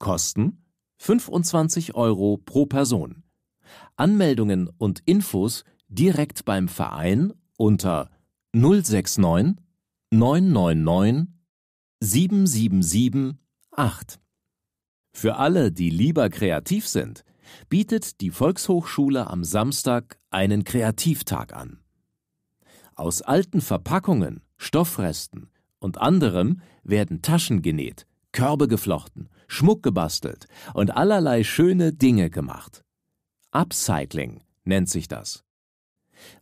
Kosten 25 Euro pro Person. Anmeldungen und Infos direkt beim Verein unter 069 999 7778. Für alle, die lieber kreativ sind, bietet die Volkshochschule am Samstag einen Kreativtag an. Aus alten Verpackungen, Stoffresten und anderem werden Taschen genäht, Körbe geflochten, Schmuck gebastelt und allerlei schöne Dinge gemacht. Upcycling nennt sich das.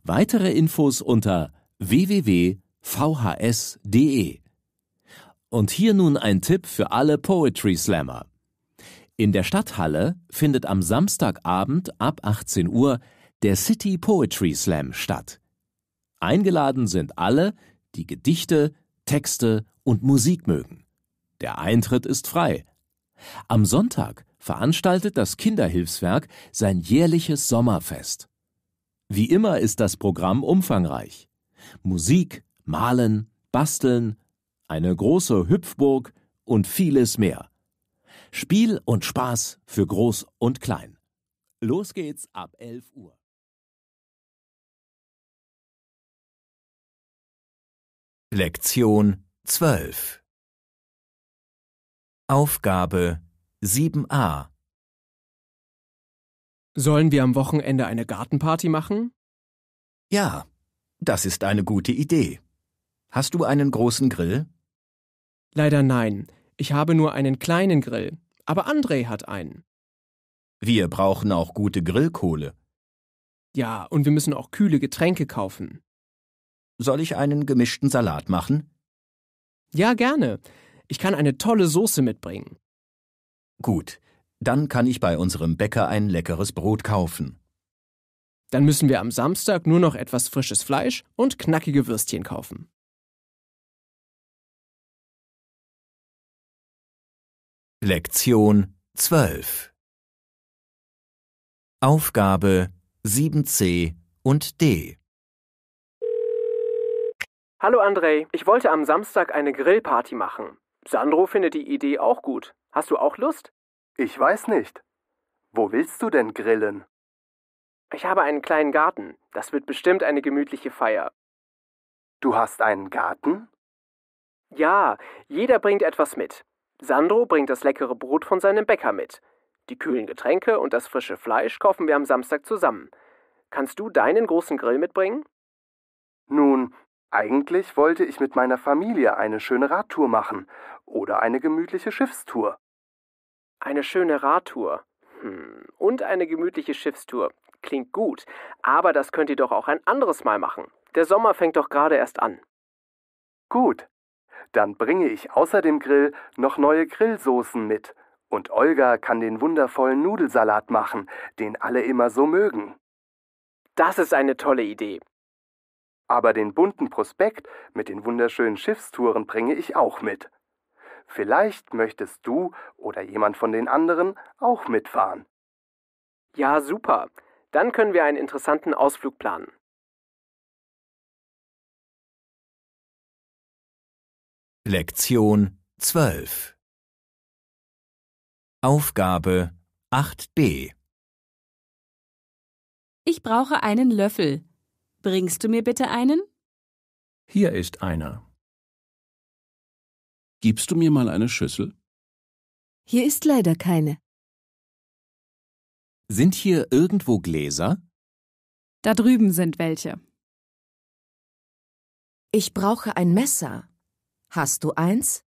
Weitere Infos unter www.vhs.de. Und hier nun ein Tipp für alle Poetry Slammer. In der Stadthalle findet am Samstagabend ab 18 Uhr der City Poetry Slam statt. Eingeladen sind alle, die Gedichte, Texte und Musik mögen. Der Eintritt ist frei. Am Sonntag veranstaltet das Kinderhilfswerk sein jährliches Sommerfest. Wie immer ist das Programm umfangreich. Musik, Malen, Basteln, eine große Hüpfburg und vieles mehr. Spiel und Spaß für Groß und Klein. Los geht's ab 11 Uhr. Lektion 12 Aufgabe 7a Sollen wir am Wochenende eine Gartenparty machen? Ja, das ist eine gute Idee. Hast du einen großen Grill? Leider nein, ich habe nur einen kleinen Grill. Aber André hat einen. Wir brauchen auch gute Grillkohle. Ja, und wir müssen auch kühle Getränke kaufen. Soll ich einen gemischten Salat machen? Ja, gerne. Ich kann eine tolle Soße mitbringen. Gut, dann kann ich bei unserem Bäcker ein leckeres Brot kaufen. Dann müssen wir am Samstag nur noch etwas frisches Fleisch und knackige Würstchen kaufen. Lektion 12 Aufgabe 7c und D Hallo Andrei, ich wollte am Samstag eine Grillparty machen. Sandro findet die Idee auch gut. Hast du auch Lust? Ich weiß nicht. Wo willst du denn grillen? Ich habe einen kleinen Garten. Das wird bestimmt eine gemütliche Feier. Du hast einen Garten? Ja, jeder bringt etwas mit. Sandro bringt das leckere Brot von seinem Bäcker mit. Die kühlen Getränke und das frische Fleisch kaufen wir am Samstag zusammen. Kannst du deinen großen Grill mitbringen? Nun, eigentlich wollte ich mit meiner Familie eine schöne Radtour machen oder eine gemütliche Schiffstour. Eine schöne Radtour. Hm. Und eine gemütliche Schiffstour. Klingt gut, aber das könnt ihr doch auch ein anderes Mal machen. Der Sommer fängt doch gerade erst an. Gut, dann bringe ich außer dem Grill noch neue Grillsoßen mit. Und Olga kann den wundervollen Nudelsalat machen, den alle immer so mögen. Das ist eine tolle Idee. Aber den bunten Prospekt mit den wunderschönen Schiffstouren bringe ich auch mit. Vielleicht möchtest du oder jemand von den anderen auch mitfahren. Ja, super. Dann können wir einen interessanten Ausflug planen. Lektion 12 Aufgabe 8b Ich brauche einen Löffel. Bringst du mir bitte einen? Hier ist einer. Gibst du mir mal eine Schüssel? Hier ist leider keine. Sind hier irgendwo Gläser? Da drüben sind welche. Ich brauche ein Messer. Hast du eins?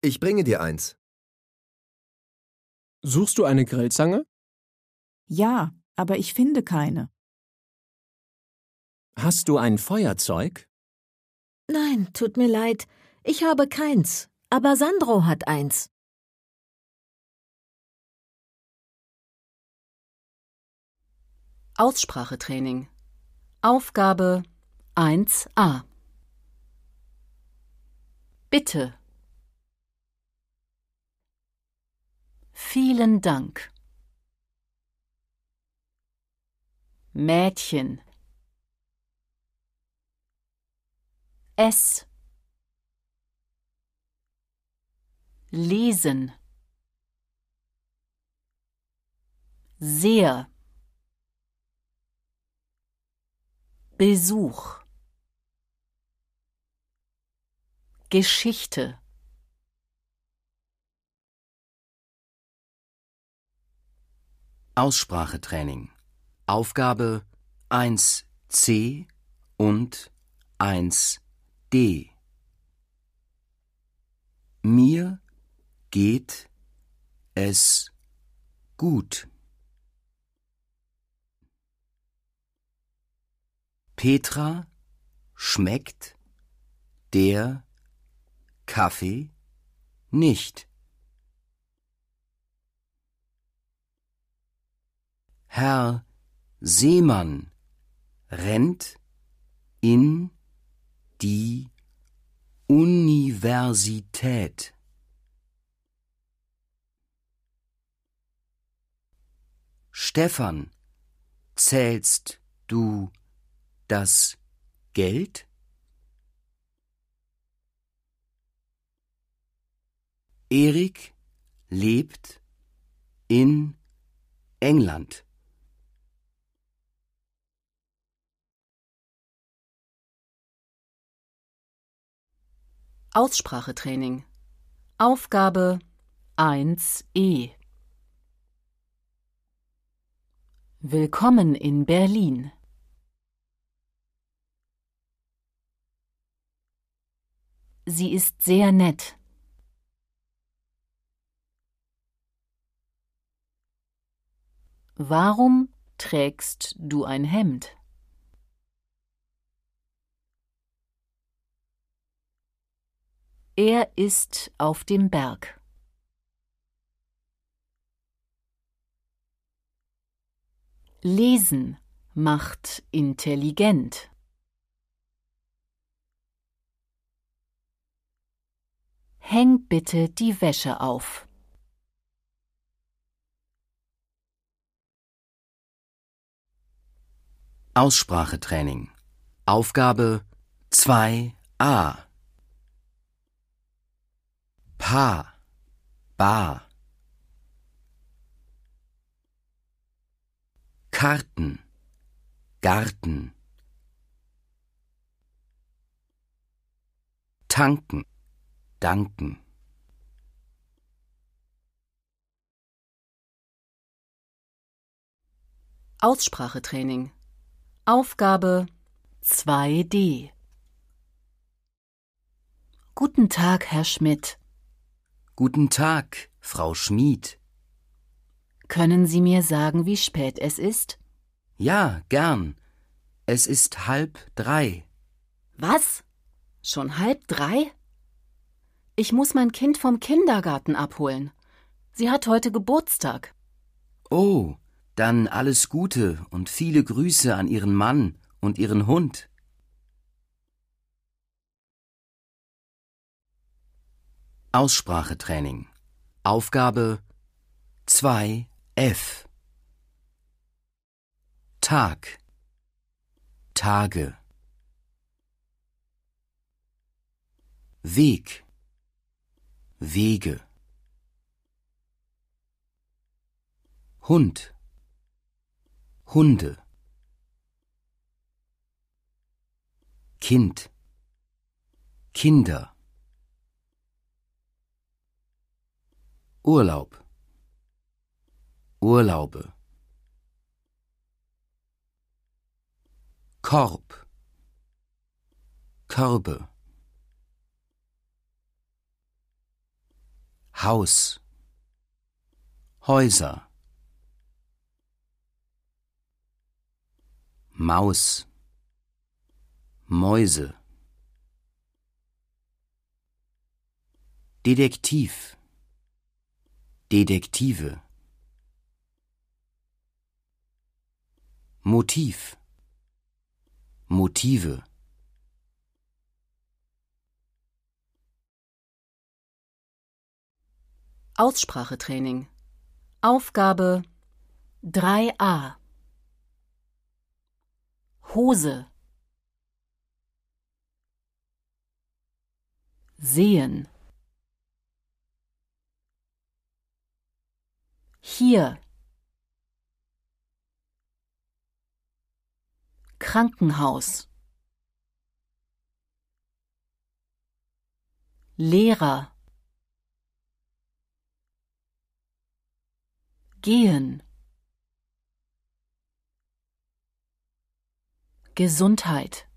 Ich bringe dir eins. Suchst du eine Grillzange? Ja, aber ich finde keine. Hast du ein Feuerzeug? Nein, tut mir leid. Ich habe keins, aber Sandro hat eins. Aussprachetraining Aufgabe 1a Bitte. Vielen Dank. Mädchen. Es. Lesen. Sehr. Besuch. Geschichte Aussprachetraining Aufgabe 1c und 1d Mir geht es gut. Petra schmeckt der Kaffee nicht. Herr Seemann rennt in die Universität. Stefan, zählst du das Geld? Erik lebt in England. Aussprachetraining Aufgabe 1e Willkommen in Berlin. Sie ist sehr nett. Warum trägst du ein Hemd? Er ist auf dem Berg. Lesen macht intelligent. Häng bitte die Wäsche auf. Aussprachetraining. Aufgabe 2a. Pa, ba. Karten, Garten. Tanken, danken. Aussprachetraining Aufgabe 2d Guten Tag, Herr Schmidt. Guten Tag, Frau Schmid. Können Sie mir sagen, wie spät es ist? Ja, gern. Es ist halb drei. Was? Schon halb drei? Ich muss mein Kind vom Kindergarten abholen. Sie hat heute Geburtstag. Oh, dann alles Gute und viele Grüße an Ihren Mann und Ihren Hund. Aussprachetraining Aufgabe 2f Tag Tage Weg Wege Hund Hunde Kind Kinder Urlaub Urlaube Korb Körbe Haus Häuser Maus, Mäuse, Detektiv, Detektive, Motiv, Motive. Aussprachetraining. Aufgabe 3a Hose sehen hier Krankenhaus Lehrer gehen Gesundheit.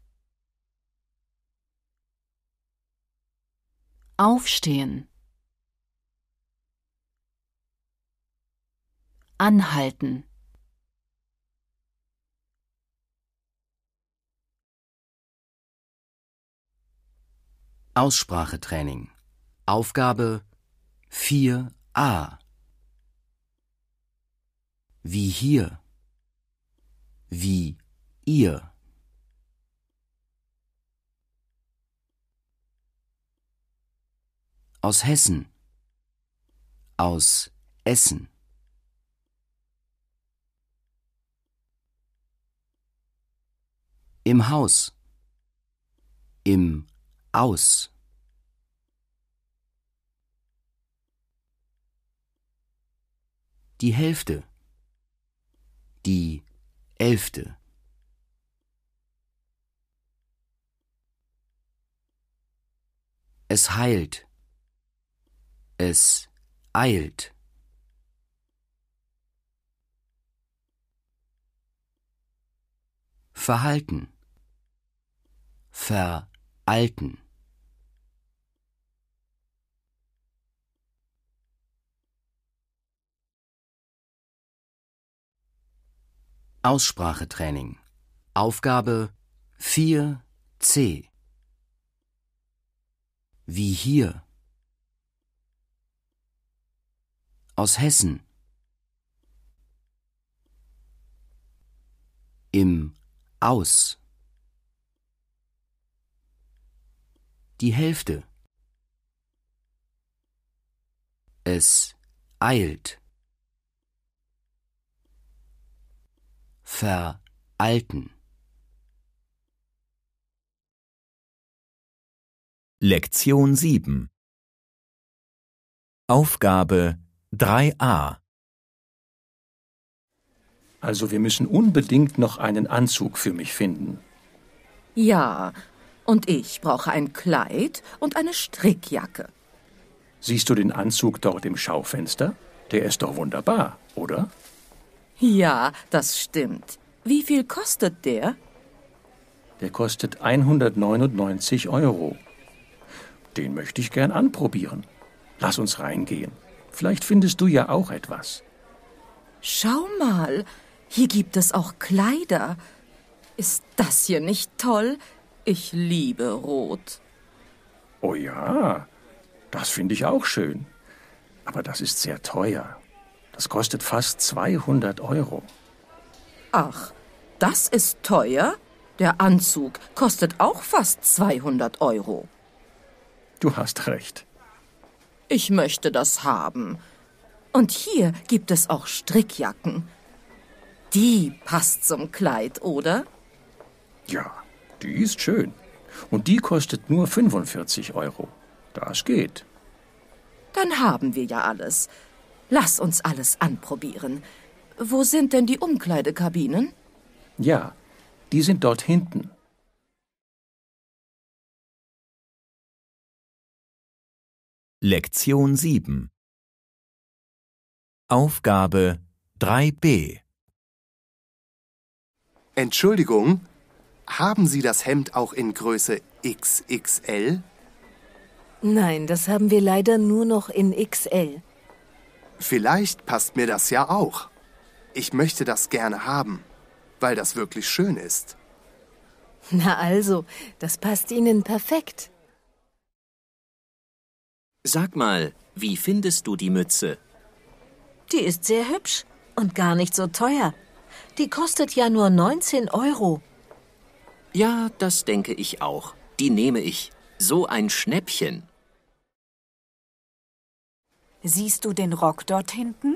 Aufstehen. Anhalten. Aussprachetraining. Aufgabe 4a. Wie hier. Wie ihr. aus Hessen, aus Essen. Im Haus, im Aus. Die Hälfte, die Elfte. Es heilt es eilt. Verhalten. Veralten. Aussprachetraining. Aufgabe 4c. Wie hier. aus Hessen. Im Aus. Die Hälfte. Es eilt. Veralten. Lektion 7 Aufgabe 3a Also wir müssen unbedingt noch einen Anzug für mich finden. Ja, und ich brauche ein Kleid und eine Strickjacke. Siehst du den Anzug dort im Schaufenster? Der ist doch wunderbar, oder? Ja, das stimmt. Wie viel kostet der? Der kostet 199 Euro. Den möchte ich gern anprobieren. Lass uns reingehen. Vielleicht findest du ja auch etwas. Schau mal, hier gibt es auch Kleider. Ist das hier nicht toll? Ich liebe Rot. Oh ja, das finde ich auch schön. Aber das ist sehr teuer. Das kostet fast 200 Euro. Ach, das ist teuer? Der Anzug kostet auch fast 200 Euro. Du hast recht. Ich möchte das haben. Und hier gibt es auch Strickjacken. Die passt zum Kleid, oder? Ja, die ist schön. Und die kostet nur 45 Euro. Das geht. Dann haben wir ja alles. Lass uns alles anprobieren. Wo sind denn die Umkleidekabinen? Ja, die sind dort hinten. Lektion 7 Aufgabe 3b Entschuldigung, haben Sie das Hemd auch in Größe XXL? Nein, das haben wir leider nur noch in XL. Vielleicht passt mir das ja auch. Ich möchte das gerne haben, weil das wirklich schön ist. Na also, das passt Ihnen perfekt. Sag mal, wie findest du die Mütze? Die ist sehr hübsch und gar nicht so teuer. Die kostet ja nur 19 Euro. Ja, das denke ich auch. Die nehme ich. So ein Schnäppchen. Siehst du den Rock dort hinten?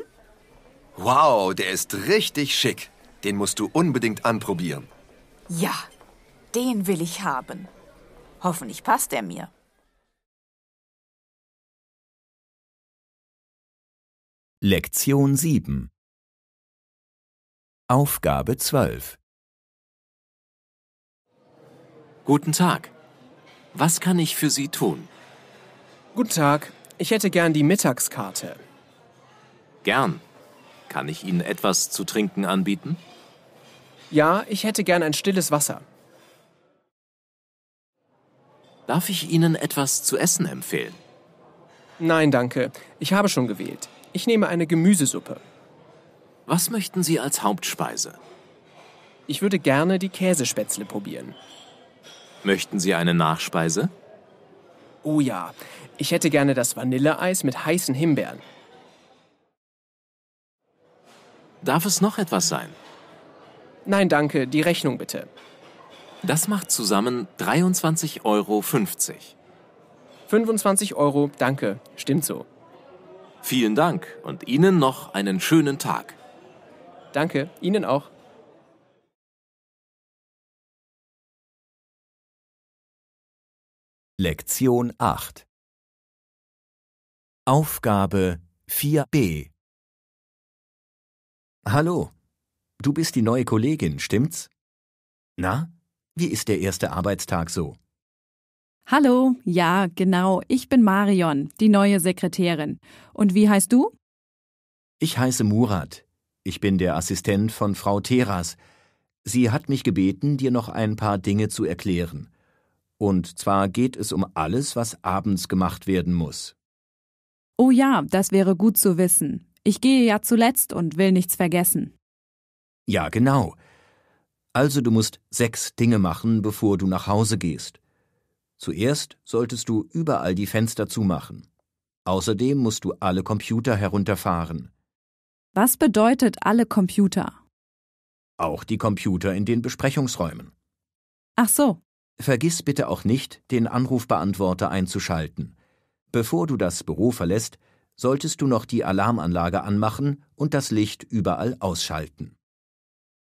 Wow, der ist richtig schick. Den musst du unbedingt anprobieren. Ja, den will ich haben. Hoffentlich passt er mir. Lektion 7 Aufgabe 12 Guten Tag. Was kann ich für Sie tun? Guten Tag. Ich hätte gern die Mittagskarte. Gern. Kann ich Ihnen etwas zu trinken anbieten? Ja, ich hätte gern ein stilles Wasser. Darf ich Ihnen etwas zu essen empfehlen? Nein, danke. Ich habe schon gewählt. Ich nehme eine Gemüsesuppe. Was möchten Sie als Hauptspeise? Ich würde gerne die Käsespätzle probieren. Möchten Sie eine Nachspeise? Oh ja, ich hätte gerne das Vanilleeis mit heißen Himbeeren. Darf es noch etwas sein? Nein, danke, die Rechnung bitte. Das macht zusammen 23,50 Euro. 25 Euro, danke, stimmt so. Vielen Dank und Ihnen noch einen schönen Tag. Danke, Ihnen auch. Lektion 8 Aufgabe 4b Hallo, du bist die neue Kollegin, stimmt's? Na, wie ist der erste Arbeitstag so? Hallo, ja, genau, ich bin Marion, die neue Sekretärin. Und wie heißt du? Ich heiße Murat. Ich bin der Assistent von Frau Teras. Sie hat mich gebeten, dir noch ein paar Dinge zu erklären. Und zwar geht es um alles, was abends gemacht werden muss. Oh ja, das wäre gut zu wissen. Ich gehe ja zuletzt und will nichts vergessen. Ja, genau. Also du musst sechs Dinge machen, bevor du nach Hause gehst. Zuerst solltest du überall die Fenster zumachen. Außerdem musst du alle Computer herunterfahren. Was bedeutet alle Computer? Auch die Computer in den Besprechungsräumen. Ach so. Vergiss bitte auch nicht, den Anrufbeantworter einzuschalten. Bevor du das Büro verlässt, solltest du noch die Alarmanlage anmachen und das Licht überall ausschalten.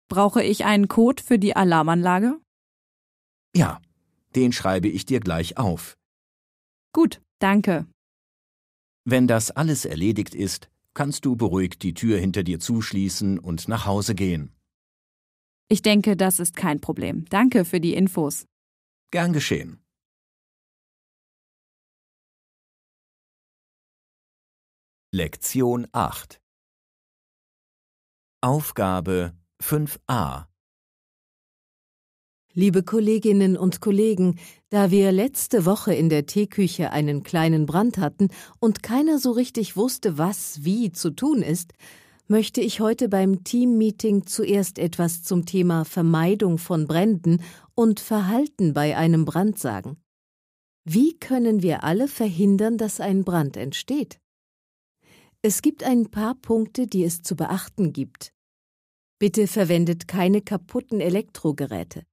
Brauche ich einen Code für die Alarmanlage? Ja. Den schreibe ich dir gleich auf. Gut, danke. Wenn das alles erledigt ist, kannst du beruhigt die Tür hinter dir zuschließen und nach Hause gehen. Ich denke, das ist kein Problem. Danke für die Infos. Gern geschehen. Lektion 8 Aufgabe 5a Liebe Kolleginnen und Kollegen, da wir letzte Woche in der Teeküche einen kleinen Brand hatten und keiner so richtig wusste, was wie zu tun ist, möchte ich heute beim Teammeeting zuerst etwas zum Thema Vermeidung von Bränden und Verhalten bei einem Brand sagen. Wie können wir alle verhindern, dass ein Brand entsteht? Es gibt ein paar Punkte, die es zu beachten gibt. Bitte verwendet keine kaputten Elektrogeräte.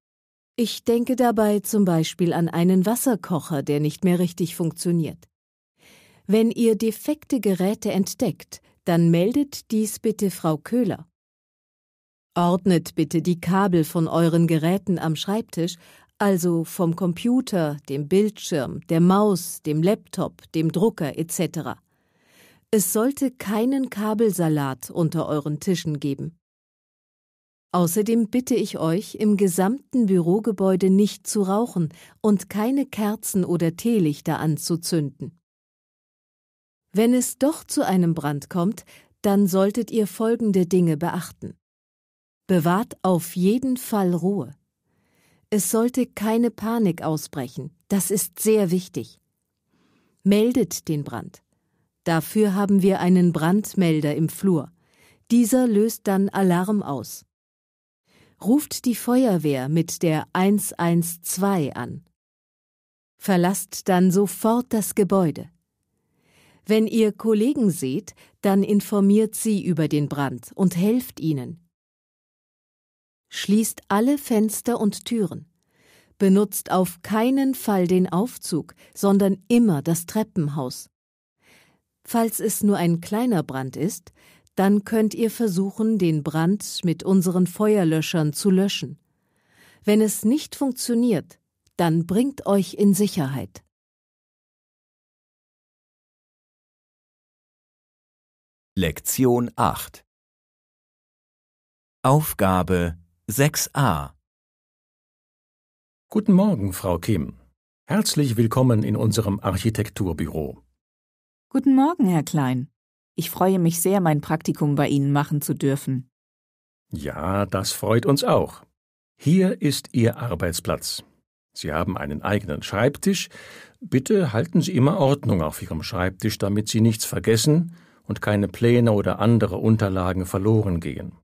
Ich denke dabei zum Beispiel an einen Wasserkocher, der nicht mehr richtig funktioniert. Wenn ihr defekte Geräte entdeckt, dann meldet dies bitte Frau Köhler. Ordnet bitte die Kabel von euren Geräten am Schreibtisch, also vom Computer, dem Bildschirm, der Maus, dem Laptop, dem Drucker etc. Es sollte keinen Kabelsalat unter euren Tischen geben. Außerdem bitte ich euch, im gesamten Bürogebäude nicht zu rauchen und keine Kerzen oder Teelichter anzuzünden. Wenn es doch zu einem Brand kommt, dann solltet ihr folgende Dinge beachten. Bewahrt auf jeden Fall Ruhe. Es sollte keine Panik ausbrechen, das ist sehr wichtig. Meldet den Brand. Dafür haben wir einen Brandmelder im Flur. Dieser löst dann Alarm aus ruft die Feuerwehr mit der 112 an. Verlasst dann sofort das Gebäude. Wenn ihr Kollegen seht, dann informiert sie über den Brand und helft ihnen. Schließt alle Fenster und Türen. Benutzt auf keinen Fall den Aufzug, sondern immer das Treppenhaus. Falls es nur ein kleiner Brand ist, dann könnt ihr versuchen, den Brand mit unseren Feuerlöschern zu löschen. Wenn es nicht funktioniert, dann bringt euch in Sicherheit. Lektion 8 Aufgabe 6a Guten Morgen, Frau Kim. Herzlich willkommen in unserem Architekturbüro. Guten Morgen, Herr Klein. Ich freue mich sehr, mein Praktikum bei Ihnen machen zu dürfen. Ja, das freut uns auch. Hier ist Ihr Arbeitsplatz. Sie haben einen eigenen Schreibtisch. Bitte halten Sie immer Ordnung auf Ihrem Schreibtisch, damit Sie nichts vergessen und keine Pläne oder andere Unterlagen verloren gehen.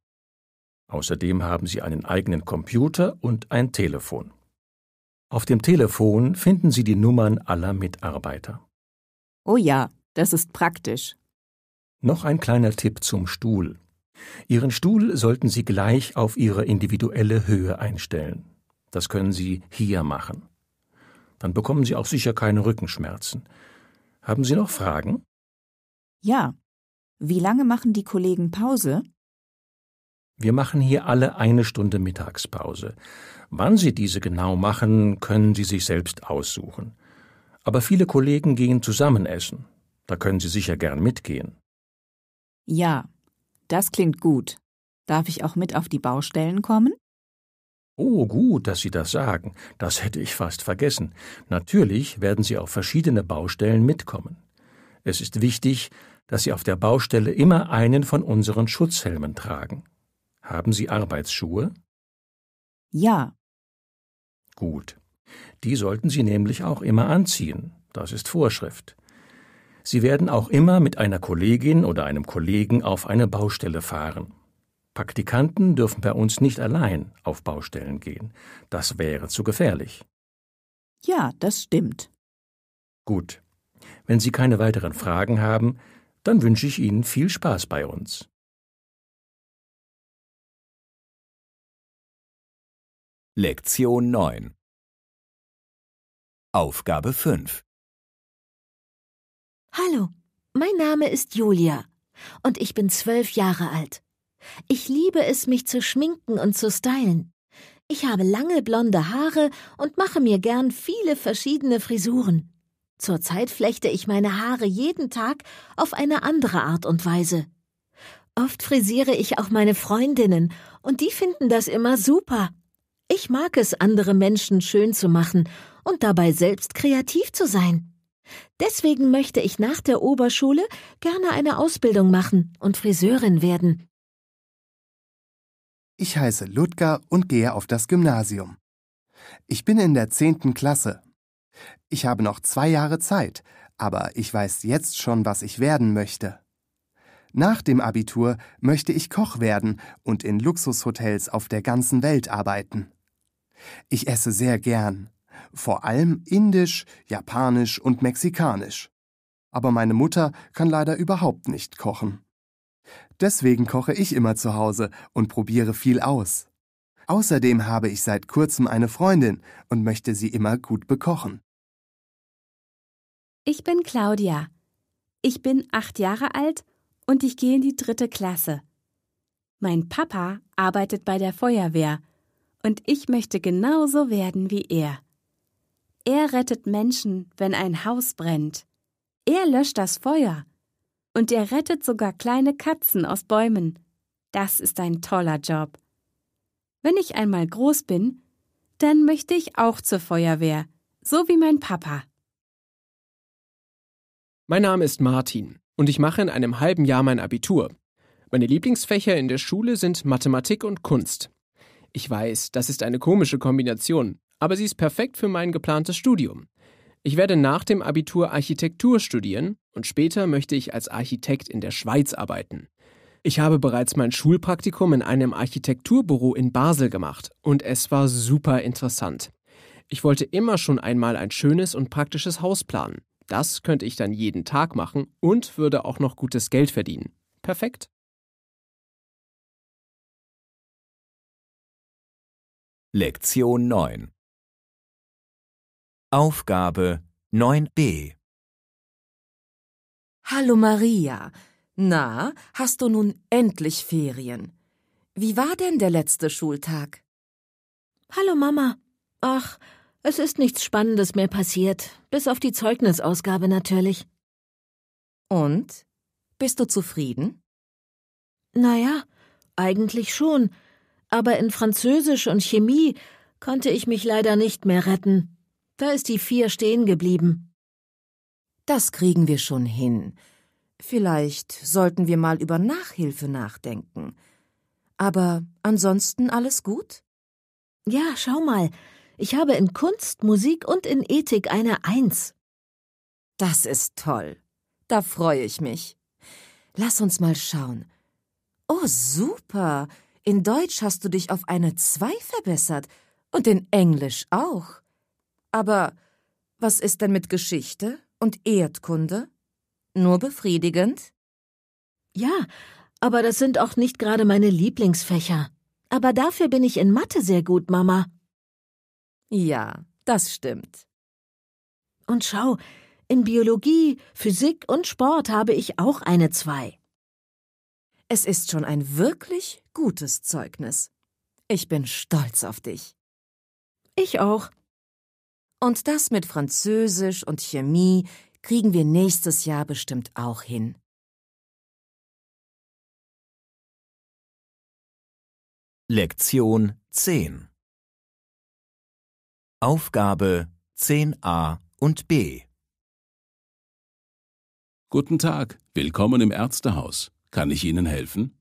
Außerdem haben Sie einen eigenen Computer und ein Telefon. Auf dem Telefon finden Sie die Nummern aller Mitarbeiter. Oh ja, das ist praktisch. Noch ein kleiner Tipp zum Stuhl. Ihren Stuhl sollten Sie gleich auf Ihre individuelle Höhe einstellen. Das können Sie hier machen. Dann bekommen Sie auch sicher keine Rückenschmerzen. Haben Sie noch Fragen? Ja. Wie lange machen die Kollegen Pause? Wir machen hier alle eine Stunde Mittagspause. Wann Sie diese genau machen, können Sie sich selbst aussuchen. Aber viele Kollegen gehen zusammen essen. Da können Sie sicher gern mitgehen. Ja, das klingt gut. Darf ich auch mit auf die Baustellen kommen? Oh, gut, dass Sie das sagen. Das hätte ich fast vergessen. Natürlich werden Sie auf verschiedene Baustellen mitkommen. Es ist wichtig, dass Sie auf der Baustelle immer einen von unseren Schutzhelmen tragen. Haben Sie Arbeitsschuhe? Ja. Gut. Die sollten Sie nämlich auch immer anziehen. Das ist Vorschrift. Sie werden auch immer mit einer Kollegin oder einem Kollegen auf eine Baustelle fahren. Praktikanten dürfen bei uns nicht allein auf Baustellen gehen. Das wäre zu gefährlich. Ja, das stimmt. Gut. Wenn Sie keine weiteren Fragen haben, dann wünsche ich Ihnen viel Spaß bei uns. Lektion 9 Aufgabe 5 Hallo, mein Name ist Julia und ich bin zwölf Jahre alt. Ich liebe es, mich zu schminken und zu stylen. Ich habe lange blonde Haare und mache mir gern viele verschiedene Frisuren. Zurzeit flechte ich meine Haare jeden Tag auf eine andere Art und Weise. Oft frisiere ich auch meine Freundinnen, und die finden das immer super. Ich mag es, andere Menschen schön zu machen und dabei selbst kreativ zu sein. Deswegen möchte ich nach der Oberschule gerne eine Ausbildung machen und Friseurin werden. Ich heiße Ludger und gehe auf das Gymnasium. Ich bin in der 10. Klasse. Ich habe noch zwei Jahre Zeit, aber ich weiß jetzt schon, was ich werden möchte. Nach dem Abitur möchte ich Koch werden und in Luxushotels auf der ganzen Welt arbeiten. Ich esse sehr gern vor allem indisch, japanisch und mexikanisch. Aber meine Mutter kann leider überhaupt nicht kochen. Deswegen koche ich immer zu Hause und probiere viel aus. Außerdem habe ich seit kurzem eine Freundin und möchte sie immer gut bekochen. Ich bin Claudia. Ich bin acht Jahre alt und ich gehe in die dritte Klasse. Mein Papa arbeitet bei der Feuerwehr und ich möchte genauso werden wie er. Er rettet Menschen, wenn ein Haus brennt. Er löscht das Feuer. Und er rettet sogar kleine Katzen aus Bäumen. Das ist ein toller Job. Wenn ich einmal groß bin, dann möchte ich auch zur Feuerwehr, so wie mein Papa. Mein Name ist Martin und ich mache in einem halben Jahr mein Abitur. Meine Lieblingsfächer in der Schule sind Mathematik und Kunst. Ich weiß, das ist eine komische Kombination, aber sie ist perfekt für mein geplantes Studium. Ich werde nach dem Abitur Architektur studieren und später möchte ich als Architekt in der Schweiz arbeiten. Ich habe bereits mein Schulpraktikum in einem Architekturbüro in Basel gemacht und es war super interessant. Ich wollte immer schon einmal ein schönes und praktisches Haus planen. Das könnte ich dann jeden Tag machen und würde auch noch gutes Geld verdienen. Perfekt. Lektion 9 Aufgabe 9b. Hallo Maria. Na, hast du nun endlich Ferien? Wie war denn der letzte Schultag? Hallo Mama. Ach, es ist nichts Spannendes mehr passiert, bis auf die Zeugnisausgabe natürlich. Und? Bist du zufrieden? Naja, eigentlich schon. Aber in Französisch und Chemie konnte ich mich leider nicht mehr retten. Da ist die vier stehen geblieben. Das kriegen wir schon hin. Vielleicht sollten wir mal über Nachhilfe nachdenken. Aber ansonsten alles gut? Ja, schau mal. Ich habe in Kunst, Musik und in Ethik eine Eins. Das ist toll. Da freue ich mich. Lass uns mal schauen. Oh, super. In Deutsch hast du dich auf eine Zwei verbessert und in Englisch auch. Aber was ist denn mit Geschichte und Erdkunde? Nur befriedigend? Ja, aber das sind auch nicht gerade meine Lieblingsfächer. Aber dafür bin ich in Mathe sehr gut, Mama. Ja, das stimmt. Und schau, in Biologie, Physik und Sport habe ich auch eine Zwei. Es ist schon ein wirklich gutes Zeugnis. Ich bin stolz auf dich. Ich auch. Und das mit Französisch und Chemie kriegen wir nächstes Jahr bestimmt auch hin. Lektion 10 Aufgabe 10a und b Guten Tag, willkommen im Ärztehaus. Kann ich Ihnen helfen?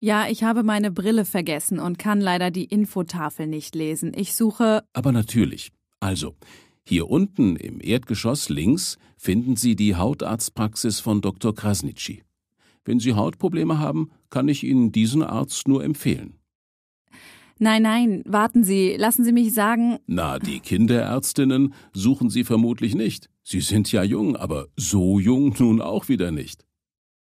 Ja, ich habe meine Brille vergessen und kann leider die Infotafel nicht lesen. Ich suche. Aber natürlich, also, hier unten im Erdgeschoss links finden Sie die Hautarztpraxis von Dr. Krasnitschi. Wenn Sie Hautprobleme haben, kann ich Ihnen diesen Arzt nur empfehlen. Nein, nein, warten Sie, lassen Sie mich sagen. Na, die Kinderärztinnen suchen Sie vermutlich nicht. Sie sind ja jung, aber so jung nun auch wieder nicht.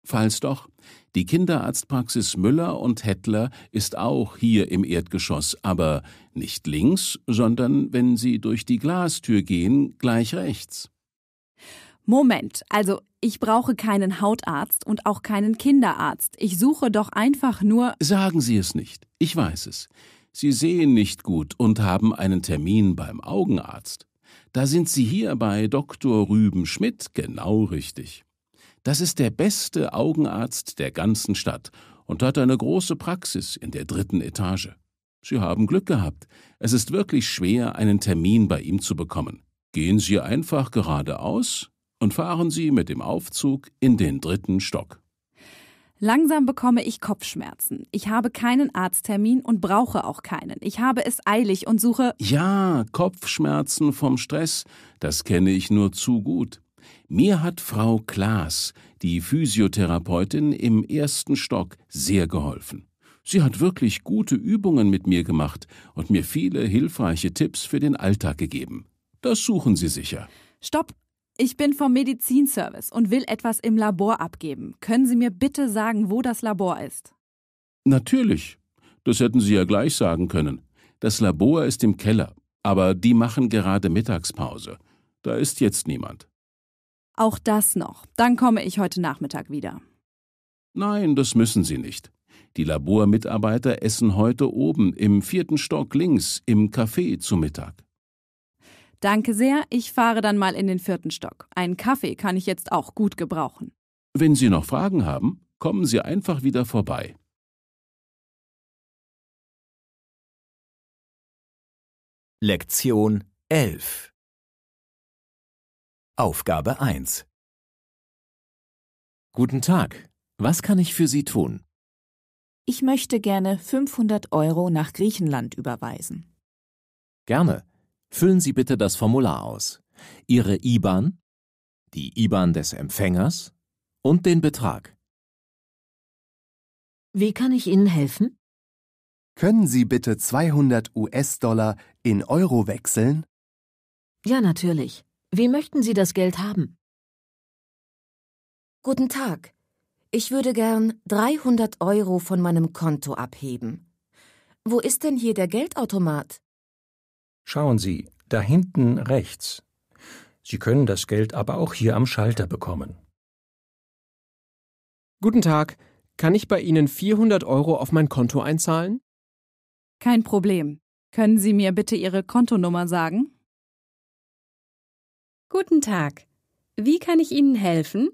Falls doch, die Kinderarztpraxis Müller und Hettler ist auch hier im Erdgeschoss, aber nicht links, sondern wenn Sie durch die Glastür gehen, gleich rechts. Moment, also ich brauche keinen Hautarzt und auch keinen Kinderarzt. Ich suche doch einfach nur. Sagen Sie es nicht. Ich weiß es. Sie sehen nicht gut und haben einen Termin beim Augenarzt. Da sind Sie hier bei Dr. Rüben Schmidt genau richtig. Das ist der beste Augenarzt der ganzen Stadt und hat eine große Praxis in der dritten Etage. Sie haben Glück gehabt. Es ist wirklich schwer, einen Termin bei ihm zu bekommen. Gehen Sie einfach geradeaus und fahren Sie mit dem Aufzug in den dritten Stock. Langsam bekomme ich Kopfschmerzen. Ich habe keinen Arzttermin und brauche auch keinen. Ich habe es eilig und suche. Ja, Kopfschmerzen vom Stress, das kenne ich nur zu gut. Mir hat Frau Klaas, die Physiotherapeutin im ersten Stock, sehr geholfen. Sie hat wirklich gute Übungen mit mir gemacht und mir viele hilfreiche Tipps für den Alltag gegeben. Das suchen Sie sicher. Stopp! Ich bin vom Medizinservice und will etwas im Labor abgeben. Können Sie mir bitte sagen, wo das Labor ist? Natürlich. Das hätten Sie ja gleich sagen können. Das Labor ist im Keller, aber die machen gerade Mittagspause. Da ist jetzt niemand. Auch das noch. Dann komme ich heute Nachmittag wieder. Nein, das müssen Sie nicht. Die Labormitarbeiter essen heute oben im vierten Stock links im Café zu Mittag. Danke sehr, ich fahre dann mal in den vierten Stock. Einen Kaffee kann ich jetzt auch gut gebrauchen. Wenn Sie noch Fragen haben, kommen Sie einfach wieder vorbei. Lektion 11 Aufgabe 1 Guten Tag, was kann ich für Sie tun? Ich möchte gerne 500 Euro nach Griechenland überweisen. Gerne. Füllen Sie bitte das Formular aus. Ihre IBAN, die IBAN des Empfängers und den Betrag. Wie kann ich Ihnen helfen? Können Sie bitte 200 US-Dollar in Euro wechseln? Ja, natürlich. Wie möchten Sie das Geld haben? Guten Tag. Ich würde gern 300 Euro von meinem Konto abheben. Wo ist denn hier der Geldautomat? Schauen Sie, da hinten rechts. Sie können das Geld aber auch hier am Schalter bekommen. Guten Tag. Kann ich bei Ihnen 400 Euro auf mein Konto einzahlen? Kein Problem. Können Sie mir bitte Ihre Kontonummer sagen? Guten Tag. Wie kann ich Ihnen helfen?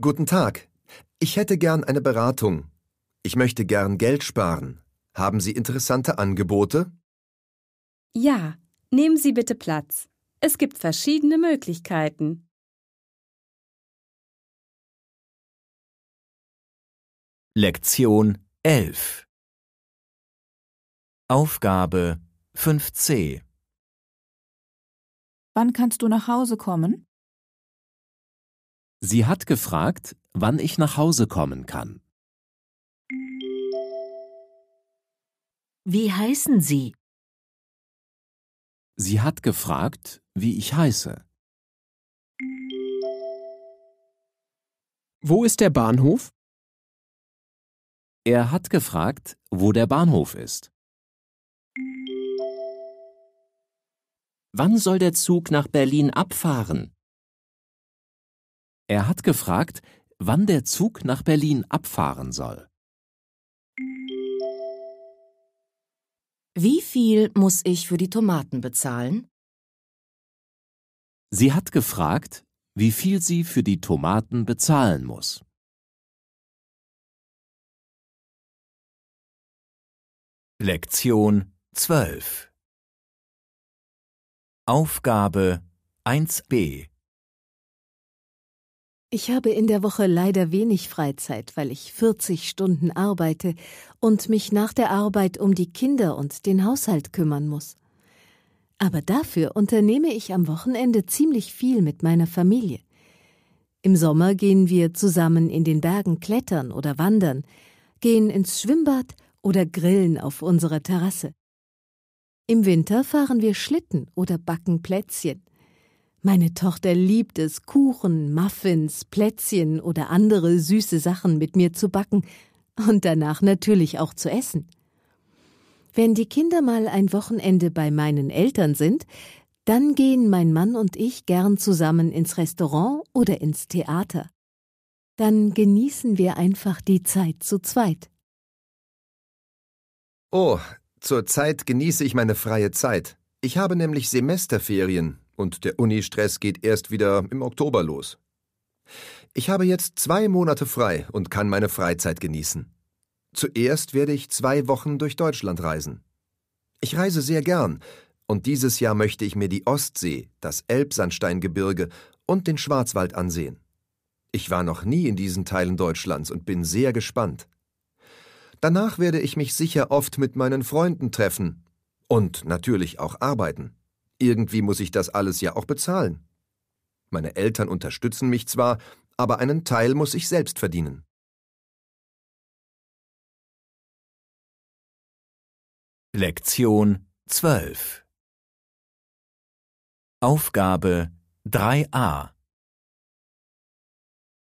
Guten Tag. Ich hätte gern eine Beratung. Ich möchte gern Geld sparen. Haben Sie interessante Angebote? Ja, nehmen Sie bitte Platz. Es gibt verschiedene Möglichkeiten. Lektion 11 Aufgabe 5c Wann kannst du nach Hause kommen? Sie hat gefragt, wann ich nach Hause kommen kann. Wie heißen Sie? Sie hat gefragt, wie ich heiße. Wo ist der Bahnhof? Er hat gefragt, wo der Bahnhof ist. Wann soll der Zug nach Berlin abfahren? Er hat gefragt, wann der Zug nach Berlin abfahren soll. Wie viel muss ich für die Tomaten bezahlen? Sie hat gefragt, wie viel sie für die Tomaten bezahlen muss. Lektion 12 Aufgabe 1b Ich habe in der Woche leider wenig Freizeit, weil ich 40 Stunden arbeite und mich nach der Arbeit um die Kinder und den Haushalt kümmern muss. Aber dafür unternehme ich am Wochenende ziemlich viel mit meiner Familie. Im Sommer gehen wir zusammen in den Bergen klettern oder wandern, gehen ins Schwimmbad oder grillen auf unserer Terrasse. Im Winter fahren wir Schlitten oder backen Plätzchen. Meine Tochter liebt es, Kuchen, Muffins, Plätzchen oder andere süße Sachen mit mir zu backen und danach natürlich auch zu essen. Wenn die Kinder mal ein Wochenende bei meinen Eltern sind, dann gehen mein Mann und ich gern zusammen ins Restaurant oder ins Theater. Dann genießen wir einfach die Zeit zu zweit. Oh, Zurzeit genieße ich meine freie Zeit. Ich habe nämlich Semesterferien und der Unistress geht erst wieder im Oktober los. Ich habe jetzt zwei Monate frei und kann meine Freizeit genießen. Zuerst werde ich zwei Wochen durch Deutschland reisen. Ich reise sehr gern, und dieses Jahr möchte ich mir die Ostsee, das Elbsandsteingebirge und den Schwarzwald ansehen. Ich war noch nie in diesen Teilen Deutschlands und bin sehr gespannt. Danach werde ich mich sicher oft mit meinen Freunden treffen. Und natürlich auch arbeiten. Irgendwie muss ich das alles ja auch bezahlen. Meine Eltern unterstützen mich zwar, aber einen Teil muss ich selbst verdienen. Lektion 12 Aufgabe 3a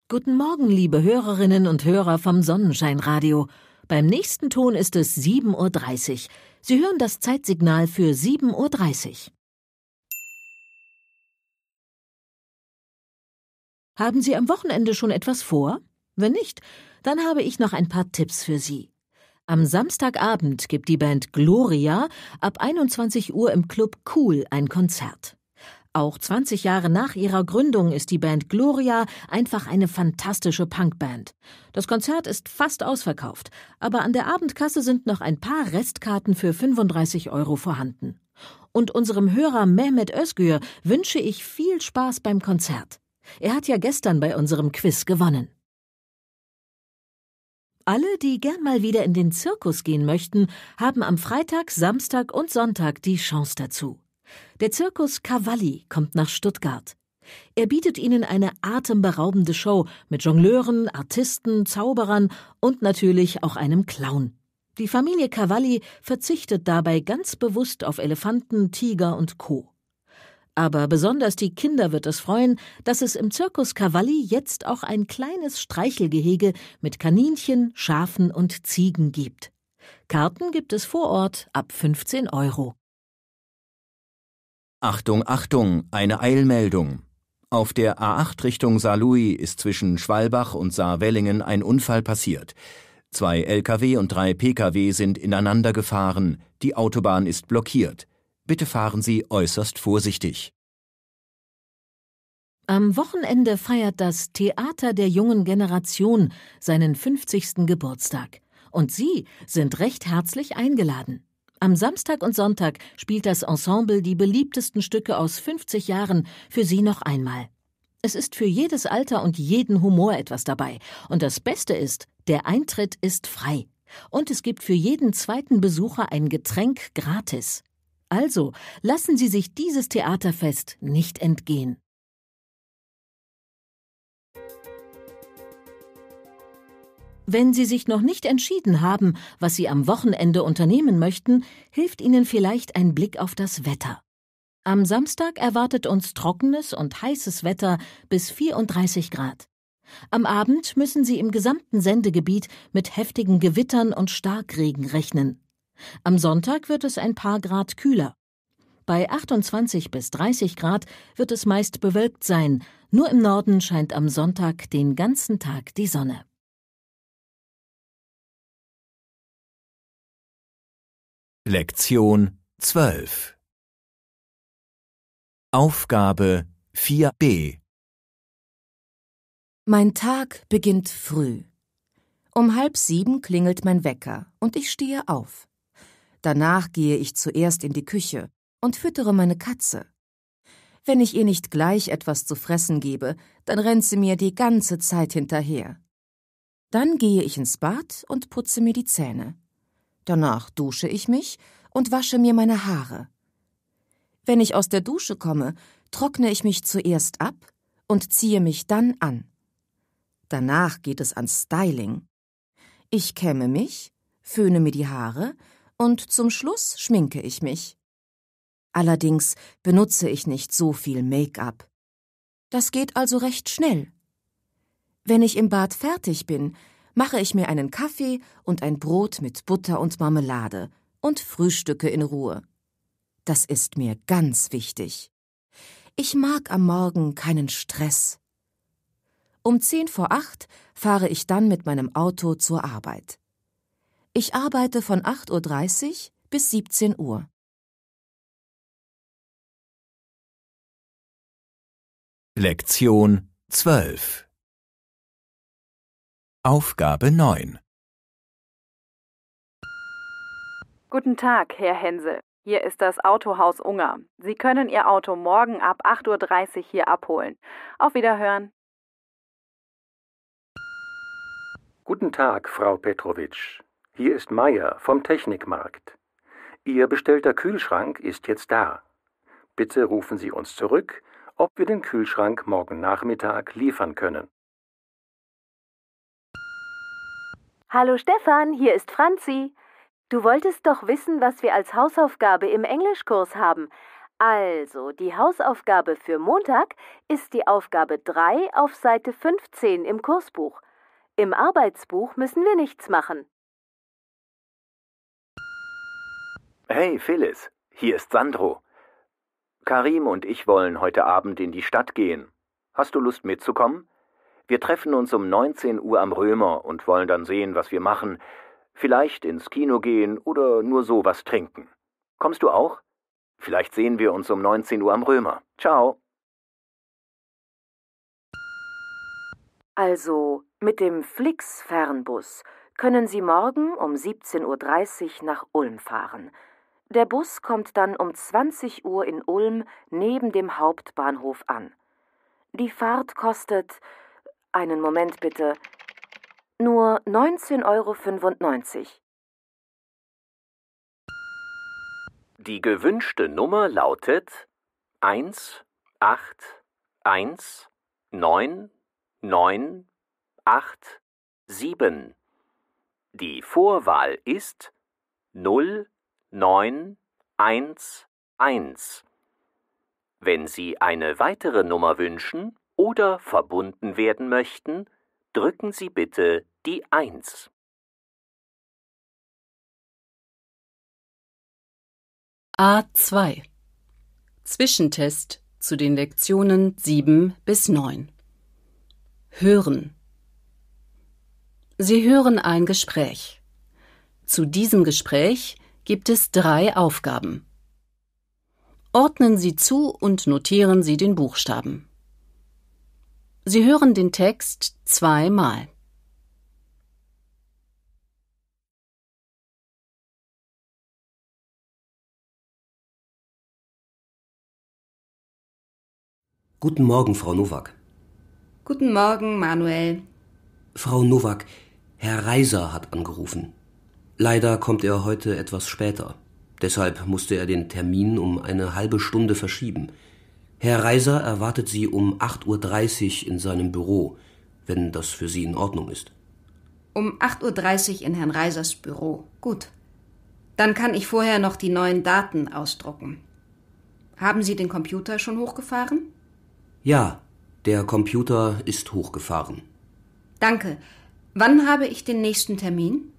Guten Morgen, liebe Hörerinnen und Hörer vom Sonnenscheinradio. Beim nächsten Ton ist es 7.30 Uhr. Sie hören das Zeitsignal für 7.30 Uhr. Haben Sie am Wochenende schon etwas vor? Wenn nicht, dann habe ich noch ein paar Tipps für Sie. Am Samstagabend gibt die Band Gloria ab 21 Uhr im Club Cool ein Konzert. Auch 20 Jahre nach ihrer Gründung ist die Band Gloria einfach eine fantastische Punkband. Das Konzert ist fast ausverkauft, aber an der Abendkasse sind noch ein paar Restkarten für 35 Euro vorhanden. Und unserem Hörer Mehmet Özgür wünsche ich viel Spaß beim Konzert. Er hat ja gestern bei unserem Quiz gewonnen. Alle, die gern mal wieder in den Zirkus gehen möchten, haben am Freitag, Samstag und Sonntag die Chance dazu. Der Zirkus Cavalli kommt nach Stuttgart. Er bietet ihnen eine atemberaubende Show mit Jongleuren, Artisten, Zauberern und natürlich auch einem Clown. Die Familie Cavalli verzichtet dabei ganz bewusst auf Elefanten, Tiger und Co. Aber besonders die Kinder wird es freuen, dass es im Zirkus Cavalli jetzt auch ein kleines Streichelgehege mit Kaninchen, Schafen und Ziegen gibt. Karten gibt es vor Ort ab 15 Euro. Achtung, Achtung, eine Eilmeldung. Auf der A8 Richtung Saarlouis ist zwischen Schwalbach und Saarwellingen ein Unfall passiert. Zwei Lkw und drei Pkw sind ineinander gefahren. Die Autobahn ist blockiert. Bitte fahren Sie äußerst vorsichtig. Am Wochenende feiert das Theater der jungen Generation seinen 50. Geburtstag. Und Sie sind recht herzlich eingeladen. Am Samstag und Sonntag spielt das Ensemble die beliebtesten Stücke aus 50 Jahren für Sie noch einmal. Es ist für jedes Alter und jeden Humor etwas dabei. Und das Beste ist, der Eintritt ist frei. Und es gibt für jeden zweiten Besucher ein Getränk gratis. Also lassen Sie sich dieses Theaterfest nicht entgehen. Wenn Sie sich noch nicht entschieden haben, was Sie am Wochenende unternehmen möchten, hilft Ihnen vielleicht ein Blick auf das Wetter. Am Samstag erwartet uns trockenes und heißes Wetter bis 34 Grad. Am Abend müssen Sie im gesamten Sendegebiet mit heftigen Gewittern und Starkregen rechnen. Am Sonntag wird es ein paar Grad kühler. Bei 28 bis 30 Grad wird es meist bewölkt sein, nur im Norden scheint am Sonntag den ganzen Tag die Sonne. Lektion 12 Aufgabe 4b Mein Tag beginnt früh. Um halb sieben klingelt mein Wecker und ich stehe auf. Danach gehe ich zuerst in die Küche und füttere meine Katze. Wenn ich ihr nicht gleich etwas zu fressen gebe, dann rennt sie mir die ganze Zeit hinterher. Dann gehe ich ins Bad und putze mir die Zähne. Danach dusche ich mich und wasche mir meine Haare. Wenn ich aus der Dusche komme, trockne ich mich zuerst ab und ziehe mich dann an. Danach geht es ans Styling. Ich kämme mich, föhne mir die Haare und zum Schluss schminke ich mich. Allerdings benutze ich nicht so viel Make-up. Das geht also recht schnell. Wenn ich im Bad fertig bin, mache ich mir einen Kaffee und ein Brot mit Butter und Marmelade und frühstücke in Ruhe. Das ist mir ganz wichtig. Ich mag am Morgen keinen Stress. Um zehn vor acht fahre ich dann mit meinem Auto zur Arbeit. Ich arbeite von 8.30 Uhr bis 17 Uhr. Lektion 12 Aufgabe 9 Guten Tag, Herr Hensel. Hier ist das Autohaus Unger. Sie können Ihr Auto morgen ab 8.30 Uhr hier abholen. Auf Wiederhören. Guten Tag, Frau Petrovic. Hier ist Meier vom Technikmarkt. Ihr bestellter Kühlschrank ist jetzt da. Bitte rufen Sie uns zurück, ob wir den Kühlschrank morgen Nachmittag liefern können. Hallo Stefan, hier ist Franzi. Du wolltest doch wissen, was wir als Hausaufgabe im Englischkurs haben. Also, die Hausaufgabe für Montag ist die Aufgabe 3 auf Seite 15 im Kursbuch. Im Arbeitsbuch müssen wir nichts machen. Hey Phyllis, hier ist Sandro. Karim und ich wollen heute Abend in die Stadt gehen. Hast du Lust mitzukommen? Wir treffen uns um 19 Uhr am Römer und wollen dann sehen, was wir machen. Vielleicht ins Kino gehen oder nur so was trinken. Kommst du auch? Vielleicht sehen wir uns um 19 Uhr am Römer. Ciao. Also mit dem Flix-Fernbus können Sie morgen um 17.30 Uhr nach Ulm fahren. Der Bus kommt dann um 20 Uhr in Ulm neben dem Hauptbahnhof an. Die Fahrt kostet einen Moment bitte. Nur 19,95 Euro. Die gewünschte Nummer lautet 1 8 1 9 9 8 7. Die Vorwahl ist 0 9 1 1. Wenn Sie eine weitere Nummer wünschen, oder verbunden werden möchten, drücken Sie bitte die 1. A2 Zwischentest zu den Lektionen 7 bis 9 Hören Sie hören ein Gespräch. Zu diesem Gespräch gibt es drei Aufgaben. Ordnen Sie zu und notieren Sie den Buchstaben. Sie hören den Text zweimal. Guten Morgen, Frau Nowak. Guten Morgen, Manuel. Frau Nowak, Herr Reiser hat angerufen. Leider kommt er heute etwas später. Deshalb musste er den Termin um eine halbe Stunde verschieben. Herr Reiser erwartet Sie um 8.30 Uhr in seinem Büro, wenn das für Sie in Ordnung ist. Um 8.30 Uhr in Herrn Reisers Büro. Gut. Dann kann ich vorher noch die neuen Daten ausdrucken. Haben Sie den Computer schon hochgefahren? Ja, der Computer ist hochgefahren. Danke. Wann habe ich den nächsten Termin?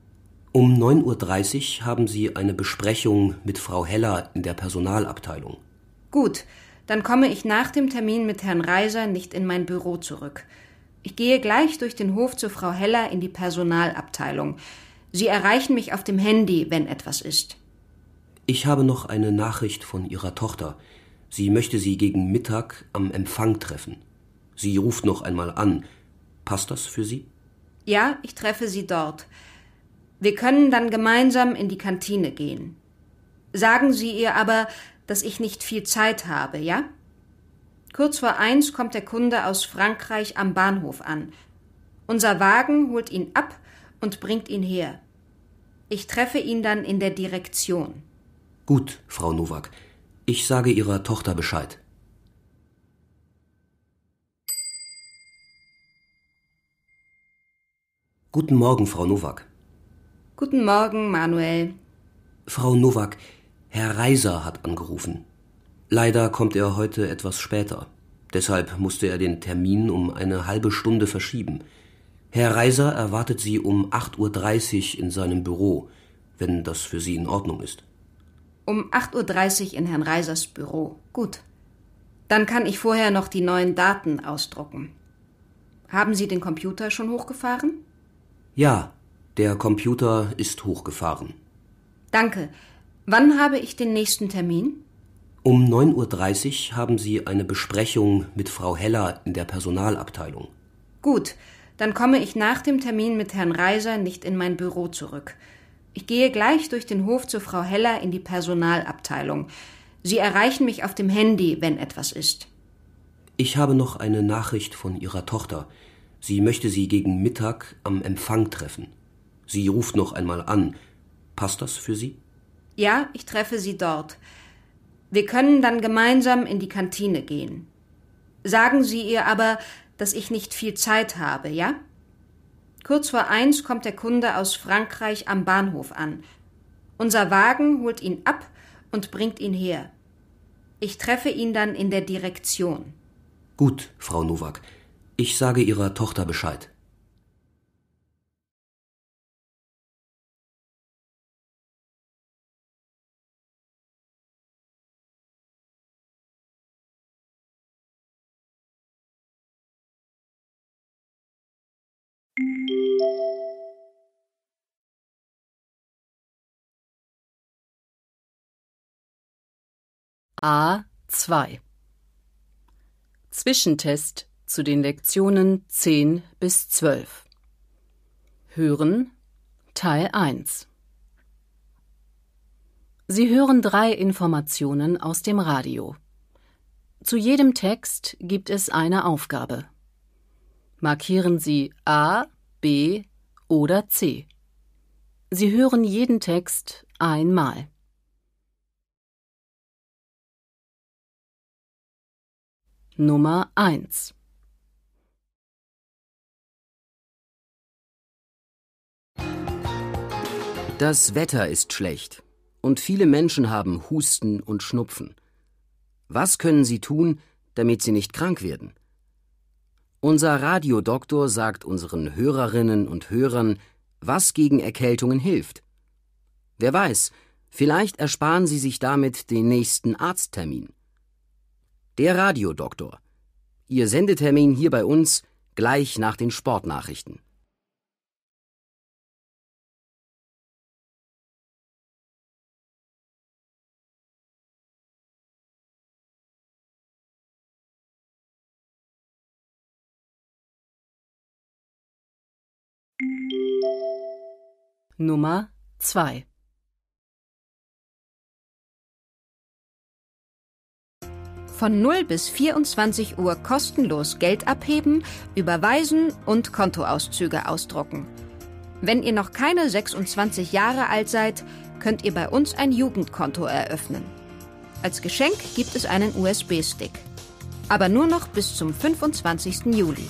Um 9.30 Uhr haben Sie eine Besprechung mit Frau Heller in der Personalabteilung. Gut dann komme ich nach dem Termin mit Herrn Reiser nicht in mein Büro zurück. Ich gehe gleich durch den Hof zu Frau Heller in die Personalabteilung. Sie erreichen mich auf dem Handy, wenn etwas ist. Ich habe noch eine Nachricht von Ihrer Tochter. Sie möchte Sie gegen Mittag am Empfang treffen. Sie ruft noch einmal an. Passt das für Sie? Ja, ich treffe Sie dort. Wir können dann gemeinsam in die Kantine gehen. Sagen Sie ihr aber, dass ich nicht viel Zeit habe, ja? Kurz vor eins kommt der Kunde aus Frankreich am Bahnhof an. Unser Wagen holt ihn ab und bringt ihn her. Ich treffe ihn dann in der Direktion. Gut, Frau Nowak. Ich sage Ihrer Tochter Bescheid. Guten Morgen, Frau Nowak. Guten Morgen, Manuel. Frau Nowak, Herr Reiser hat angerufen. Leider kommt er heute etwas später. Deshalb musste er den Termin um eine halbe Stunde verschieben. Herr Reiser erwartet Sie um 8.30 Uhr in seinem Büro, wenn das für Sie in Ordnung ist. Um 8.30 Uhr in Herrn Reisers Büro. Gut. Dann kann ich vorher noch die neuen Daten ausdrucken. Haben Sie den Computer schon hochgefahren? Ja, der Computer ist hochgefahren. Danke. Wann habe ich den nächsten Termin? Um 9.30 Uhr haben Sie eine Besprechung mit Frau Heller in der Personalabteilung. Gut, dann komme ich nach dem Termin mit Herrn Reiser nicht in mein Büro zurück. Ich gehe gleich durch den Hof zu Frau Heller in die Personalabteilung. Sie erreichen mich auf dem Handy, wenn etwas ist. Ich habe noch eine Nachricht von Ihrer Tochter. Sie möchte Sie gegen Mittag am Empfang treffen. Sie ruft noch einmal an. Passt das für Sie? Ja, ich treffe Sie dort. Wir können dann gemeinsam in die Kantine gehen. Sagen Sie ihr aber, dass ich nicht viel Zeit habe, ja? Kurz vor eins kommt der Kunde aus Frankreich am Bahnhof an. Unser Wagen holt ihn ab und bringt ihn her. Ich treffe ihn dann in der Direktion. Gut, Frau Nowak. Ich sage Ihrer Tochter Bescheid. A2 Zwischentest zu den Lektionen 10 bis 12 Hören Teil 1 Sie hören drei Informationen aus dem Radio. Zu jedem Text gibt es eine Aufgabe. Markieren Sie A, B oder C. Sie hören jeden Text einmal. Nummer 1 Das Wetter ist schlecht und viele Menschen haben Husten und Schnupfen. Was können sie tun, damit sie nicht krank werden? Unser Radiodoktor sagt unseren Hörerinnen und Hörern, was gegen Erkältungen hilft. Wer weiß, vielleicht ersparen sie sich damit den nächsten Arzttermin der Radiodoktor. Ihr Sendetermin hier bei uns gleich nach den Sportnachrichten. Nummer 2 Von 0 bis 24 Uhr kostenlos Geld abheben, überweisen und Kontoauszüge ausdrucken. Wenn ihr noch keine 26 Jahre alt seid, könnt ihr bei uns ein Jugendkonto eröffnen. Als Geschenk gibt es einen USB-Stick. Aber nur noch bis zum 25. Juli.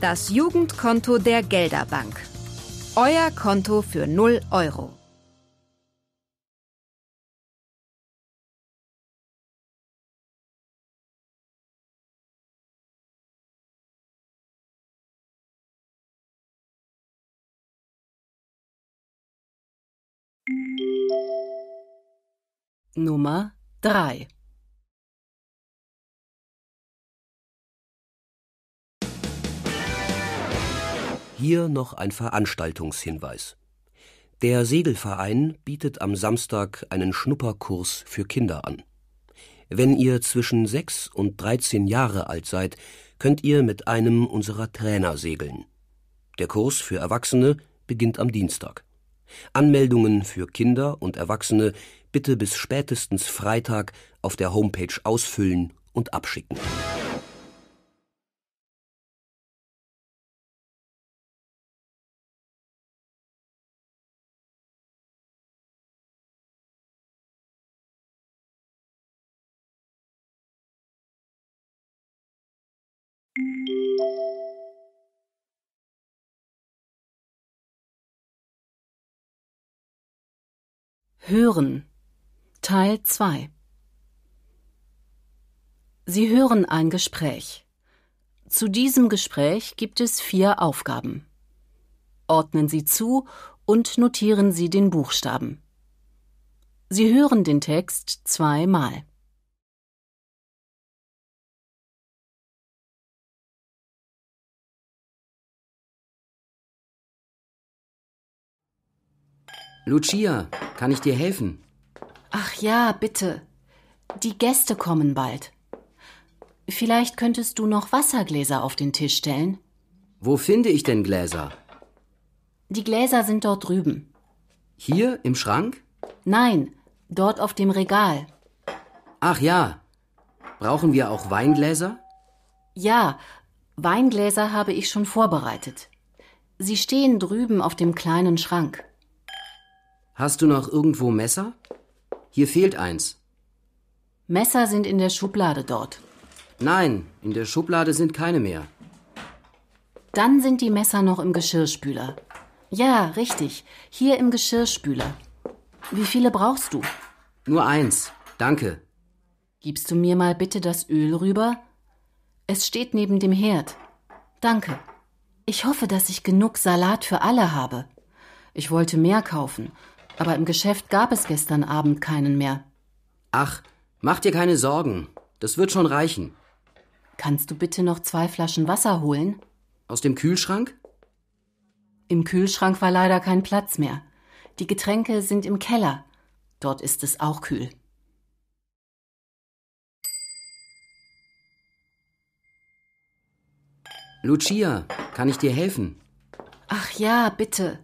Das Jugendkonto der Gelderbank. Euer Konto für 0 Euro. Nummer 3 Hier noch ein Veranstaltungshinweis. Der Segelverein bietet am Samstag einen Schnupperkurs für Kinder an. Wenn ihr zwischen 6 und 13 Jahre alt seid, könnt ihr mit einem unserer Trainer segeln. Der Kurs für Erwachsene beginnt am Dienstag. Anmeldungen für Kinder und Erwachsene bitte bis spätestens Freitag auf der Homepage ausfüllen und abschicken. Hören Teil 2 Sie hören ein Gespräch. Zu diesem Gespräch gibt es vier Aufgaben. Ordnen Sie zu und notieren Sie den Buchstaben. Sie hören den Text zweimal. Lucia, kann ich dir helfen? Ach ja, bitte. Die Gäste kommen bald. Vielleicht könntest du noch Wassergläser auf den Tisch stellen. Wo finde ich denn Gläser? Die Gläser sind dort drüben. Hier im Schrank? Nein, dort auf dem Regal. Ach ja. Brauchen wir auch Weingläser? Ja, Weingläser habe ich schon vorbereitet. Sie stehen drüben auf dem kleinen Schrank. Hast du noch irgendwo Messer? Hier fehlt eins. Messer sind in der Schublade dort. Nein, in der Schublade sind keine mehr. Dann sind die Messer noch im Geschirrspüler. Ja, richtig. Hier im Geschirrspüler. Wie viele brauchst du? Nur eins. Danke. Gibst du mir mal bitte das Öl rüber? Es steht neben dem Herd. Danke. Ich hoffe, dass ich genug Salat für alle habe. Ich wollte mehr kaufen, aber im Geschäft gab es gestern Abend keinen mehr. Ach, mach dir keine Sorgen. Das wird schon reichen. Kannst du bitte noch zwei Flaschen Wasser holen? Aus dem Kühlschrank? Im Kühlschrank war leider kein Platz mehr. Die Getränke sind im Keller. Dort ist es auch kühl. Lucia, kann ich dir helfen? Ach ja, bitte.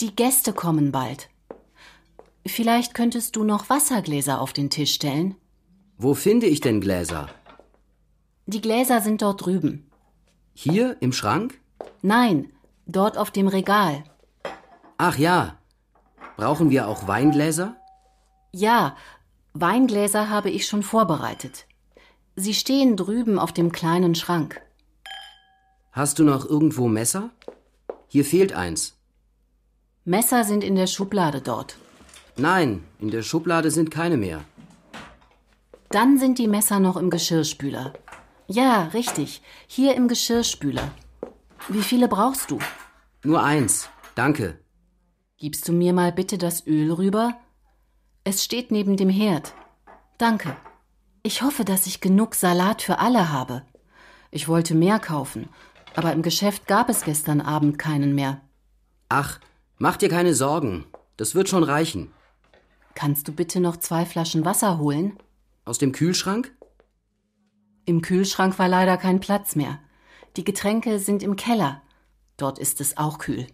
Die Gäste kommen bald. Vielleicht könntest du noch Wassergläser auf den Tisch stellen. Wo finde ich denn Gläser? Die Gläser sind dort drüben. Hier im Schrank? Nein, dort auf dem Regal. Ach ja. Brauchen wir auch Weingläser? Ja, Weingläser habe ich schon vorbereitet. Sie stehen drüben auf dem kleinen Schrank. Hast du noch irgendwo Messer? Hier fehlt eins. Messer sind in der Schublade dort. Nein, in der Schublade sind keine mehr. Dann sind die Messer noch im Geschirrspüler. Ja, richtig. Hier im Geschirrspüler. Wie viele brauchst du? Nur eins. Danke. Gibst du mir mal bitte das Öl rüber? Es steht neben dem Herd. Danke. Ich hoffe, dass ich genug Salat für alle habe. Ich wollte mehr kaufen, aber im Geschäft gab es gestern Abend keinen mehr. Ach, mach dir keine Sorgen. Das wird schon reichen. Kannst du bitte noch zwei Flaschen Wasser holen? Aus dem Kühlschrank? Im Kühlschrank war leider kein Platz mehr. Die Getränke sind im Keller. Dort ist es auch kühl.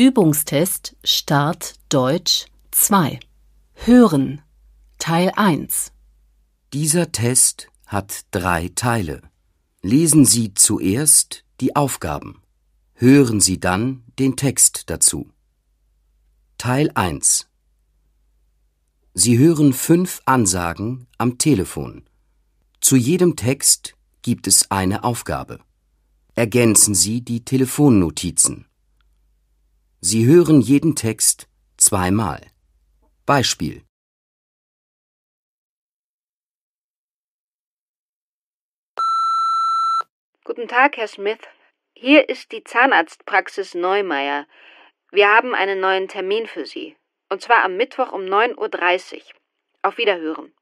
Übungstest Start Deutsch 2 Hören Teil 1 Dieser Test hat drei Teile. Lesen Sie zuerst die Aufgaben. Hören Sie dann den Text dazu. Teil 1 Sie hören fünf Ansagen am Telefon. Zu jedem Text gibt es eine Aufgabe. Ergänzen Sie die Telefonnotizen. Sie hören jeden Text zweimal. Beispiel Guten Tag, Herr Smith. Hier ist die Zahnarztpraxis Neumeier. Wir haben einen neuen Termin für Sie. Und zwar am Mittwoch um 9.30 Uhr. Auf Wiederhören.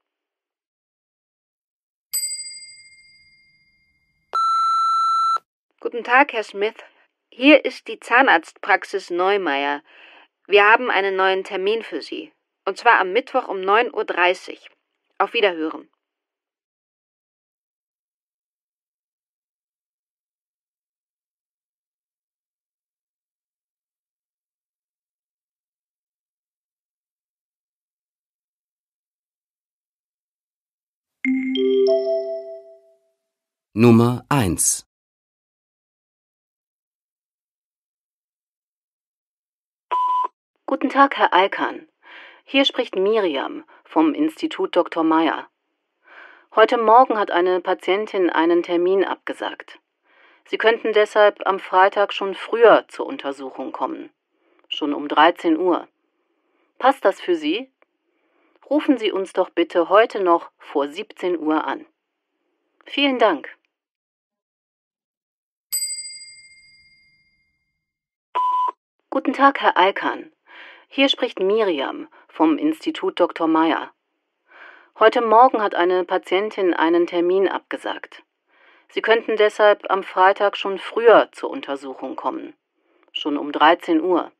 Guten Tag, Herr Smith. Hier ist die Zahnarztpraxis Neumeier. Wir haben einen neuen Termin für Sie. Und zwar am Mittwoch um 9.30 Uhr. Auf Wiederhören. Nummer 1 Guten Tag, Herr Alkan. Hier spricht Miriam vom Institut Dr. Meyer. Heute Morgen hat eine Patientin einen Termin abgesagt. Sie könnten deshalb am Freitag schon früher zur Untersuchung kommen, schon um 13 Uhr. Passt das für Sie? Rufen Sie uns doch bitte heute noch vor 17 Uhr an. Vielen Dank. Guten Tag, Herr Alkan. Hier spricht Miriam vom Institut Dr. Meyer. Heute Morgen hat eine Patientin einen Termin abgesagt. Sie könnten deshalb am Freitag schon früher zur Untersuchung kommen, schon um 13 Uhr.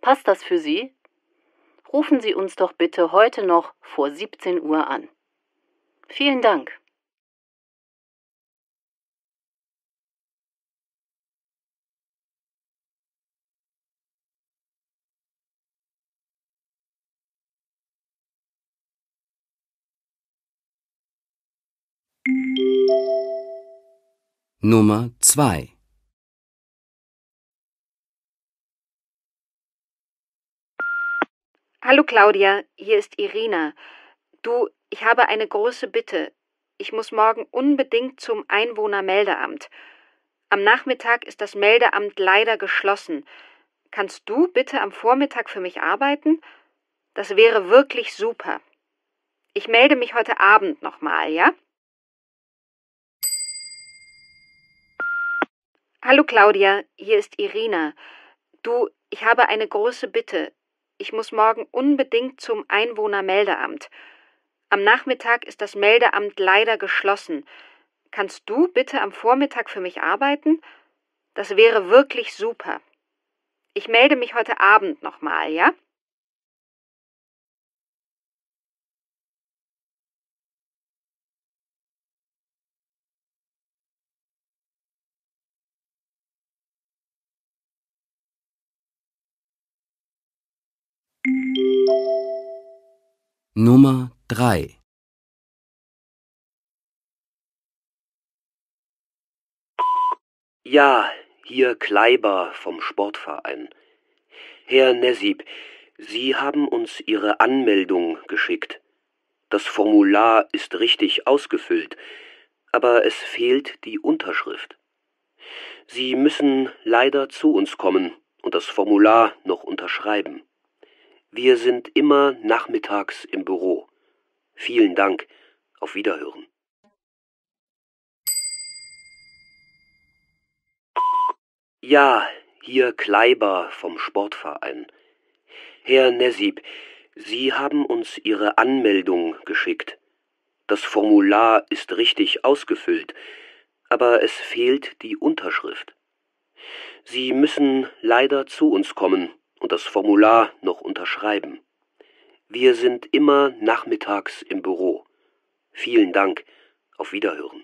Passt das für Sie? Rufen Sie uns doch bitte heute noch vor 17 Uhr an. Vielen Dank. Nummer 2 Hallo Claudia, hier ist Irina. Du, ich habe eine große Bitte. Ich muss morgen unbedingt zum Einwohnermeldeamt. Am Nachmittag ist das Meldeamt leider geschlossen. Kannst du bitte am Vormittag für mich arbeiten? Das wäre wirklich super. Ich melde mich heute Abend nochmal, ja? Hallo Claudia, hier ist Irina. Du, ich habe eine große Bitte. Ich muss morgen unbedingt zum Einwohnermeldeamt. Am Nachmittag ist das Meldeamt leider geschlossen. Kannst du bitte am Vormittag für mich arbeiten? Das wäre wirklich super. Ich melde mich heute Abend nochmal, ja? Nummer 3 Ja, hier Kleiber vom Sportverein. Herr Nesib, Sie haben uns Ihre Anmeldung geschickt. Das Formular ist richtig ausgefüllt, aber es fehlt die Unterschrift. Sie müssen leider zu uns kommen und das Formular noch unterschreiben. Wir sind immer nachmittags im Büro. Vielen Dank. Auf Wiederhören. Ja, hier Kleiber vom Sportverein. Herr Nesib, Sie haben uns Ihre Anmeldung geschickt. Das Formular ist richtig ausgefüllt, aber es fehlt die Unterschrift. Sie müssen leider zu uns kommen und das Formular noch unterschreiben. Wir sind immer nachmittags im Büro. Vielen Dank. Auf Wiederhören.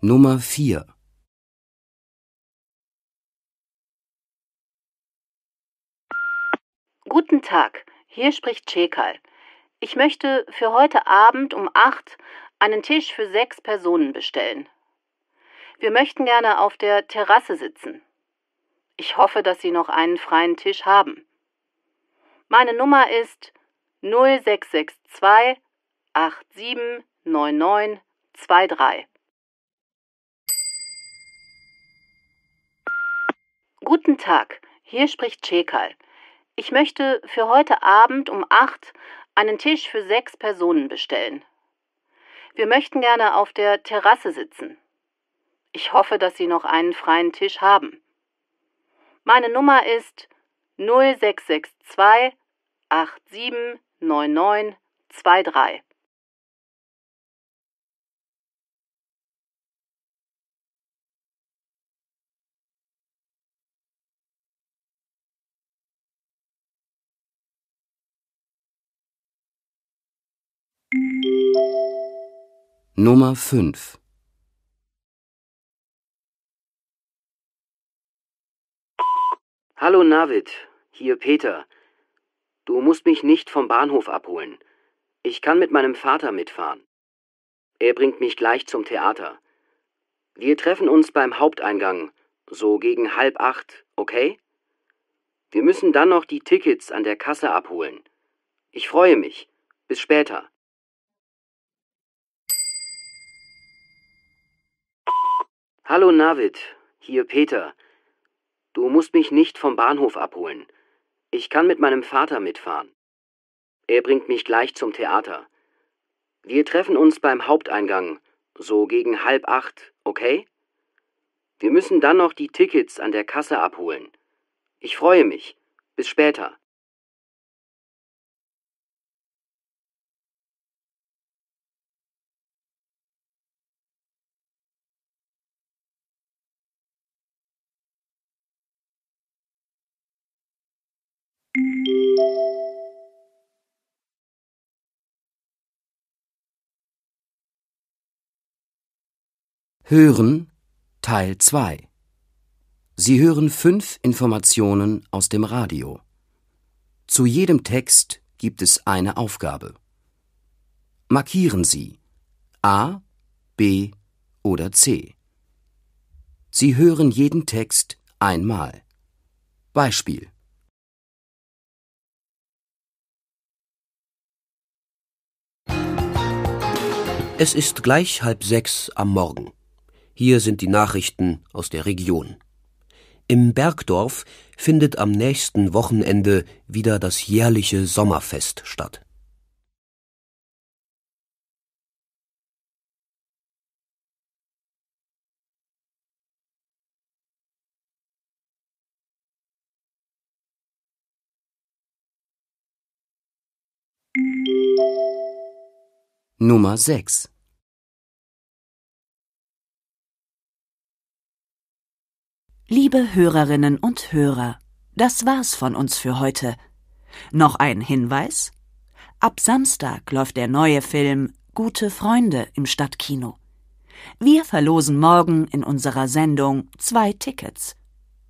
Nummer 4 Guten Tag, hier spricht Schekal. Ich möchte für heute Abend um acht einen Tisch für sechs Personen bestellen. Wir möchten gerne auf der Terrasse sitzen. Ich hoffe, dass Sie noch einen freien Tisch haben. Meine Nummer ist 0662 879923. Guten Tag, hier spricht Schekal. Ich möchte für heute Abend um acht einen Tisch für sechs Personen bestellen. Wir möchten gerne auf der Terrasse sitzen. Ich hoffe, dass Sie noch einen freien Tisch haben. Meine Nummer ist 0662 879923. Nummer 5 Hallo Navid, hier Peter. Du musst mich nicht vom Bahnhof abholen. Ich kann mit meinem Vater mitfahren. Er bringt mich gleich zum Theater. Wir treffen uns beim Haupteingang, so gegen halb acht, okay? Wir müssen dann noch die Tickets an der Kasse abholen. Ich freue mich. Bis später. Hallo Navid, hier Peter. Du musst mich nicht vom Bahnhof abholen. Ich kann mit meinem Vater mitfahren. Er bringt mich gleich zum Theater. Wir treffen uns beim Haupteingang, so gegen halb acht, okay? Wir müssen dann noch die Tickets an der Kasse abholen. Ich freue mich. Bis später. Hören Teil 2 Sie hören fünf Informationen aus dem Radio. Zu jedem Text gibt es eine Aufgabe. Markieren Sie A, B oder C. Sie hören jeden Text einmal. Beispiel Es ist gleich halb sechs am Morgen. Hier sind die Nachrichten aus der Region. Im Bergdorf findet am nächsten Wochenende wieder das jährliche Sommerfest statt. Nummer 6 Liebe Hörerinnen und Hörer, das war's von uns für heute. Noch ein Hinweis? Ab Samstag läuft der neue Film Gute Freunde im Stadtkino. Wir verlosen morgen in unserer Sendung zwei Tickets.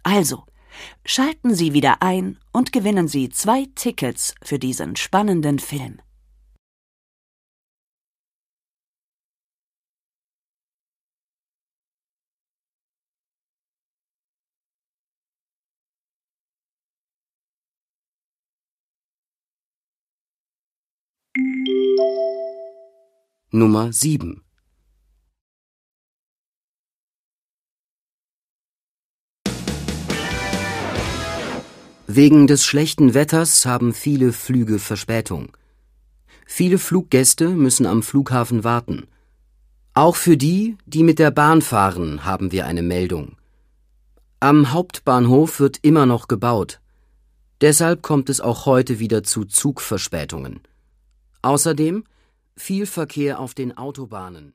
Also, schalten Sie wieder ein und gewinnen Sie zwei Tickets für diesen spannenden Film. Nummer 7 Wegen des schlechten Wetters haben viele Flüge Verspätung. Viele Fluggäste müssen am Flughafen warten. Auch für die, die mit der Bahn fahren, haben wir eine Meldung. Am Hauptbahnhof wird immer noch gebaut. Deshalb kommt es auch heute wieder zu Zugverspätungen. Außerdem viel Verkehr auf den Autobahnen.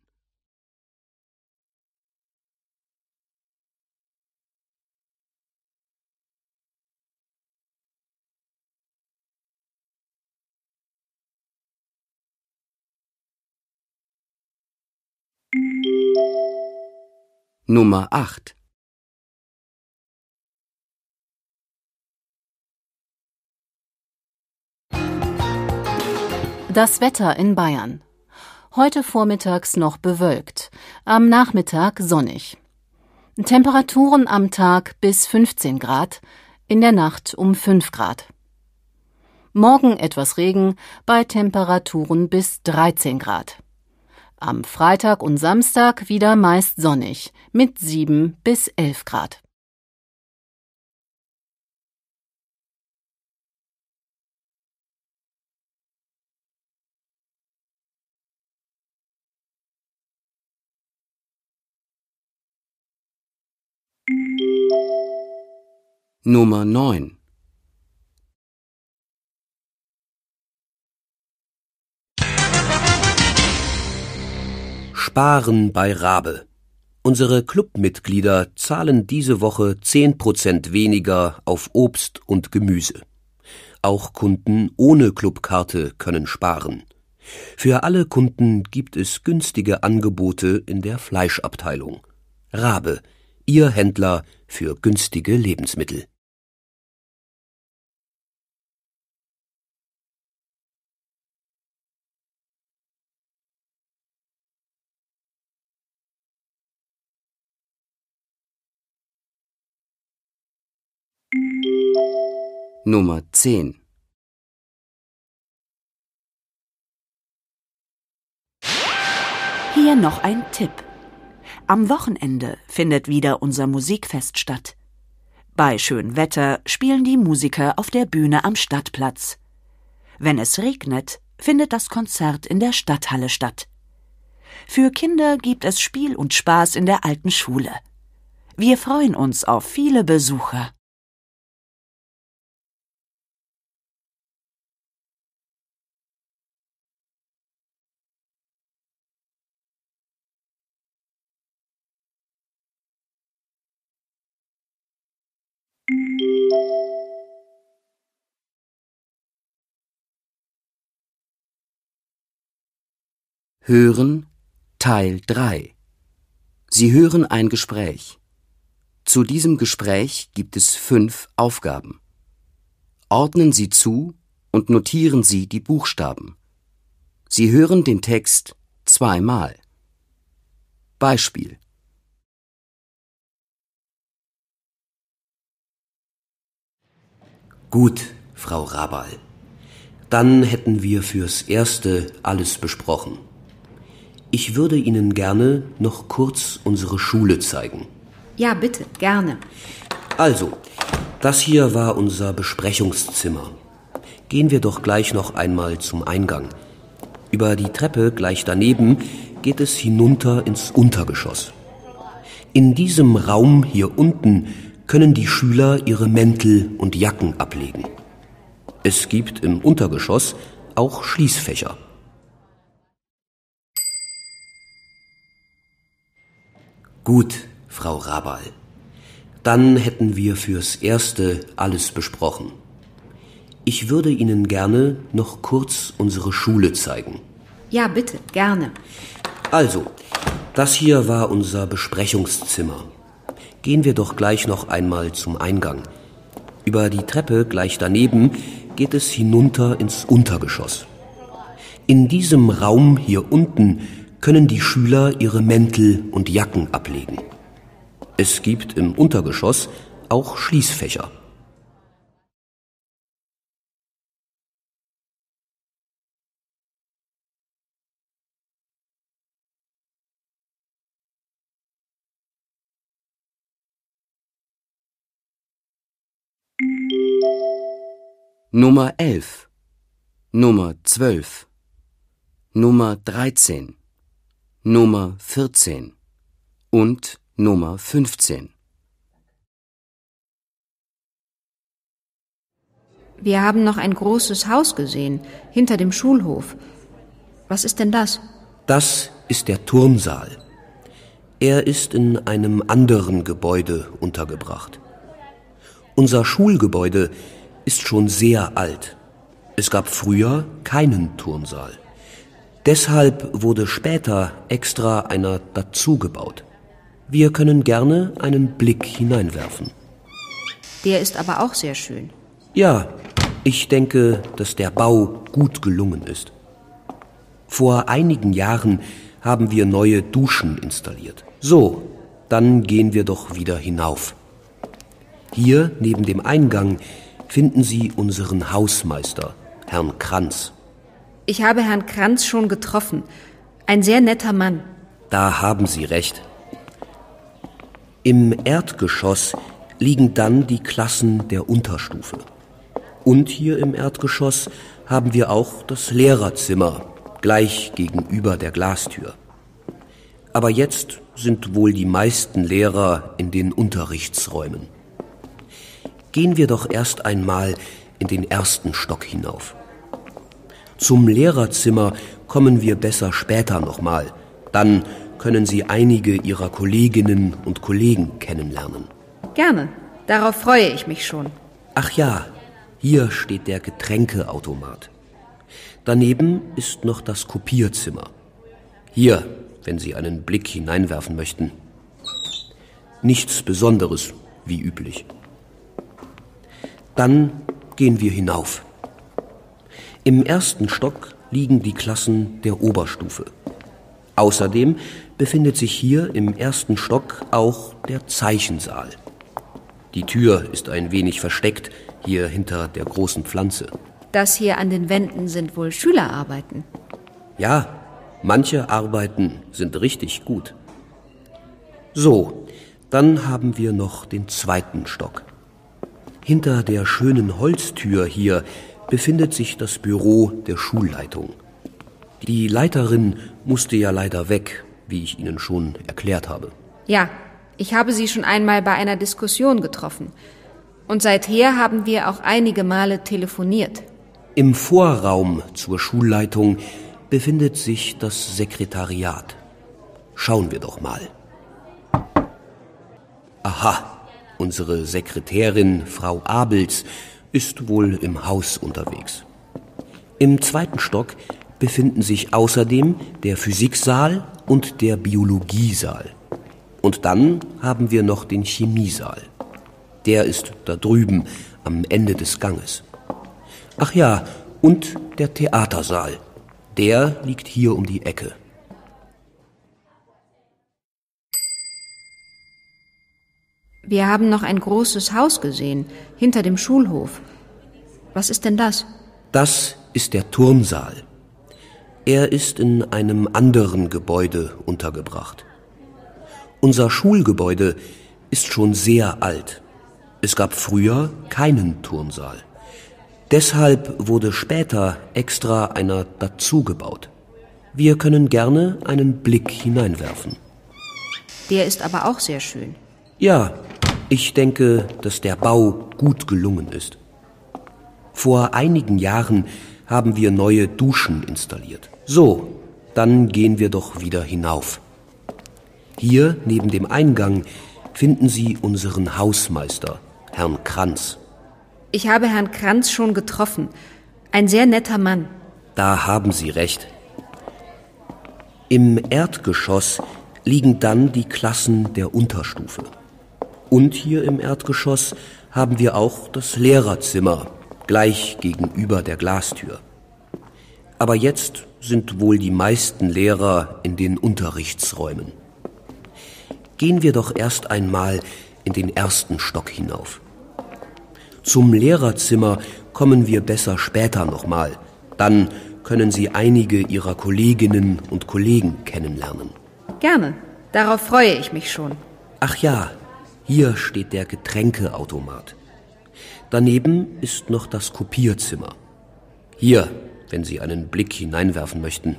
Nummer acht Das Wetter in Bayern. Heute vormittags noch bewölkt, am Nachmittag sonnig. Temperaturen am Tag bis 15 Grad, in der Nacht um 5 Grad. Morgen etwas Regen bei Temperaturen bis 13 Grad. Am Freitag und Samstag wieder meist sonnig mit 7 bis 11 Grad. Nummer 9 Sparen bei Rabe. Unsere Clubmitglieder zahlen diese Woche 10% weniger auf Obst und Gemüse. Auch Kunden ohne Clubkarte können sparen. Für alle Kunden gibt es günstige Angebote in der Fleischabteilung. Rabe Ihr Händler für günstige Lebensmittel. Nummer 10 Hier noch ein Tipp. Am Wochenende findet wieder unser Musikfest statt. Bei schönem Wetter spielen die Musiker auf der Bühne am Stadtplatz. Wenn es regnet, findet das Konzert in der Stadthalle statt. Für Kinder gibt es Spiel und Spaß in der alten Schule. Wir freuen uns auf viele Besucher. Hören Teil 3 Sie hören ein Gespräch. Zu diesem Gespräch gibt es fünf Aufgaben. Ordnen Sie zu und notieren Sie die Buchstaben. Sie hören den Text zweimal. Beispiel Gut, Frau Rabal. Dann hätten wir fürs Erste alles besprochen. Ich würde Ihnen gerne noch kurz unsere Schule zeigen. Ja, bitte, gerne. Also, das hier war unser Besprechungszimmer. Gehen wir doch gleich noch einmal zum Eingang. Über die Treppe gleich daneben geht es hinunter ins Untergeschoss. In diesem Raum hier unten können die Schüler ihre Mäntel und Jacken ablegen. Es gibt im Untergeschoss auch Schließfächer. Gut, Frau Rabal. Dann hätten wir fürs Erste alles besprochen. Ich würde Ihnen gerne noch kurz unsere Schule zeigen. Ja, bitte, gerne. Also, das hier war unser Besprechungszimmer gehen wir doch gleich noch einmal zum Eingang. Über die Treppe gleich daneben geht es hinunter ins Untergeschoss. In diesem Raum hier unten können die Schüler ihre Mäntel und Jacken ablegen. Es gibt im Untergeschoss auch Schließfächer. Nummer 11, Nummer 12, Nummer 13, Nummer 14 und Nummer 15. Wir haben noch ein großes Haus gesehen, hinter dem Schulhof. Was ist denn das? Das ist der Turmsaal. Er ist in einem anderen Gebäude untergebracht. Unser Schulgebäude ist schon sehr alt. Es gab früher keinen Turnsaal. Deshalb wurde später extra einer dazugebaut. Wir können gerne einen Blick hineinwerfen. Der ist aber auch sehr schön. Ja, ich denke, dass der Bau gut gelungen ist. Vor einigen Jahren haben wir neue Duschen installiert. So, dann gehen wir doch wieder hinauf. Hier neben dem Eingang finden Sie unseren Hausmeister, Herrn Kranz. Ich habe Herrn Kranz schon getroffen. Ein sehr netter Mann. Da haben Sie recht. Im Erdgeschoss liegen dann die Klassen der Unterstufe. Und hier im Erdgeschoss haben wir auch das Lehrerzimmer, gleich gegenüber der Glastür. Aber jetzt sind wohl die meisten Lehrer in den Unterrichtsräumen gehen wir doch erst einmal in den ersten Stock hinauf. Zum Lehrerzimmer kommen wir besser später nochmal. Dann können Sie einige Ihrer Kolleginnen und Kollegen kennenlernen. Gerne. Darauf freue ich mich schon. Ach ja, hier steht der Getränkeautomat. Daneben ist noch das Kopierzimmer. Hier, wenn Sie einen Blick hineinwerfen möchten. Nichts Besonderes, wie üblich. Dann gehen wir hinauf. Im ersten Stock liegen die Klassen der Oberstufe. Außerdem befindet sich hier im ersten Stock auch der Zeichensaal. Die Tür ist ein wenig versteckt, hier hinter der großen Pflanze. Das hier an den Wänden sind wohl Schülerarbeiten. Ja, manche Arbeiten sind richtig gut. So, dann haben wir noch den zweiten Stock. Hinter der schönen Holztür hier befindet sich das Büro der Schulleitung. Die Leiterin musste ja leider weg, wie ich Ihnen schon erklärt habe. Ja, ich habe sie schon einmal bei einer Diskussion getroffen. Und seither haben wir auch einige Male telefoniert. Im Vorraum zur Schulleitung befindet sich das Sekretariat. Schauen wir doch mal. Aha, Unsere Sekretärin, Frau Abels, ist wohl im Haus unterwegs. Im zweiten Stock befinden sich außerdem der Physiksaal und der Biologiesaal. Und dann haben wir noch den Chemiesaal. Der ist da drüben am Ende des Ganges. Ach ja, und der Theatersaal. Der liegt hier um die Ecke. Wir haben noch ein großes Haus gesehen, hinter dem Schulhof. Was ist denn das? Das ist der Turmsaal. Er ist in einem anderen Gebäude untergebracht. Unser Schulgebäude ist schon sehr alt. Es gab früher keinen Turmsaal. Deshalb wurde später extra einer dazugebaut. Wir können gerne einen Blick hineinwerfen. Der ist aber auch sehr schön. Ja, ich denke, dass der Bau gut gelungen ist. Vor einigen Jahren haben wir neue Duschen installiert. So, dann gehen wir doch wieder hinauf. Hier neben dem Eingang finden Sie unseren Hausmeister, Herrn Kranz. Ich habe Herrn Kranz schon getroffen. Ein sehr netter Mann. Da haben Sie recht. Im Erdgeschoss liegen dann die Klassen der Unterstufe. Und hier im Erdgeschoss haben wir auch das Lehrerzimmer, gleich gegenüber der Glastür. Aber jetzt sind wohl die meisten Lehrer in den Unterrichtsräumen. Gehen wir doch erst einmal in den ersten Stock hinauf. Zum Lehrerzimmer kommen wir besser später nochmal. Dann können Sie einige Ihrer Kolleginnen und Kollegen kennenlernen. Gerne. Darauf freue ich mich schon. Ach ja, hier steht der Getränkeautomat. Daneben ist noch das Kopierzimmer. Hier, wenn Sie einen Blick hineinwerfen möchten.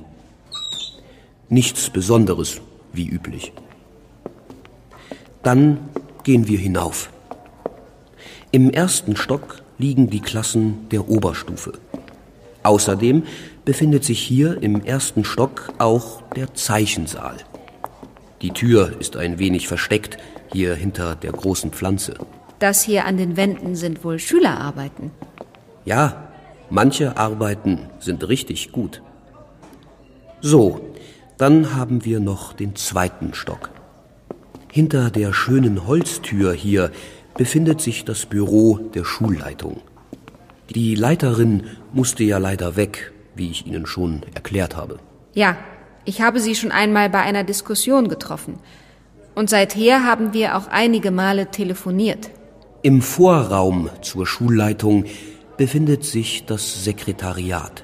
Nichts Besonderes, wie üblich. Dann gehen wir hinauf. Im ersten Stock liegen die Klassen der Oberstufe. Außerdem befindet sich hier im ersten Stock auch der Zeichensaal. Die Tür ist ein wenig versteckt, hier hinter der großen Pflanze. Das hier an den Wänden sind wohl Schülerarbeiten. Ja, manche Arbeiten sind richtig gut. So, dann haben wir noch den zweiten Stock. Hinter der schönen Holztür hier befindet sich das Büro der Schulleitung. Die Leiterin musste ja leider weg, wie ich Ihnen schon erklärt habe. Ja, ich habe sie schon einmal bei einer Diskussion getroffen. Und seither haben wir auch einige Male telefoniert. Im Vorraum zur Schulleitung befindet sich das Sekretariat.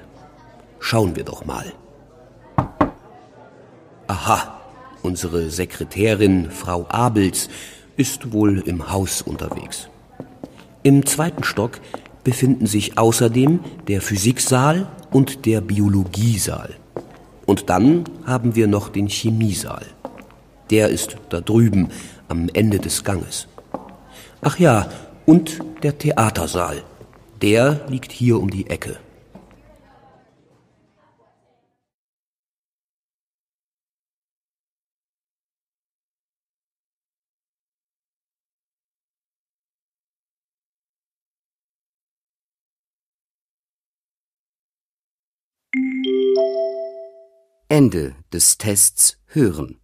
Schauen wir doch mal. Aha, unsere Sekretärin, Frau Abels, ist wohl im Haus unterwegs. Im zweiten Stock befinden sich außerdem der Physiksaal und der Biologiesaal. Und dann haben wir noch den Chemiesaal. Der ist da drüben am Ende des Ganges. Ach ja, und der Theatersaal. Der liegt hier um die Ecke. Ende des Tests hören.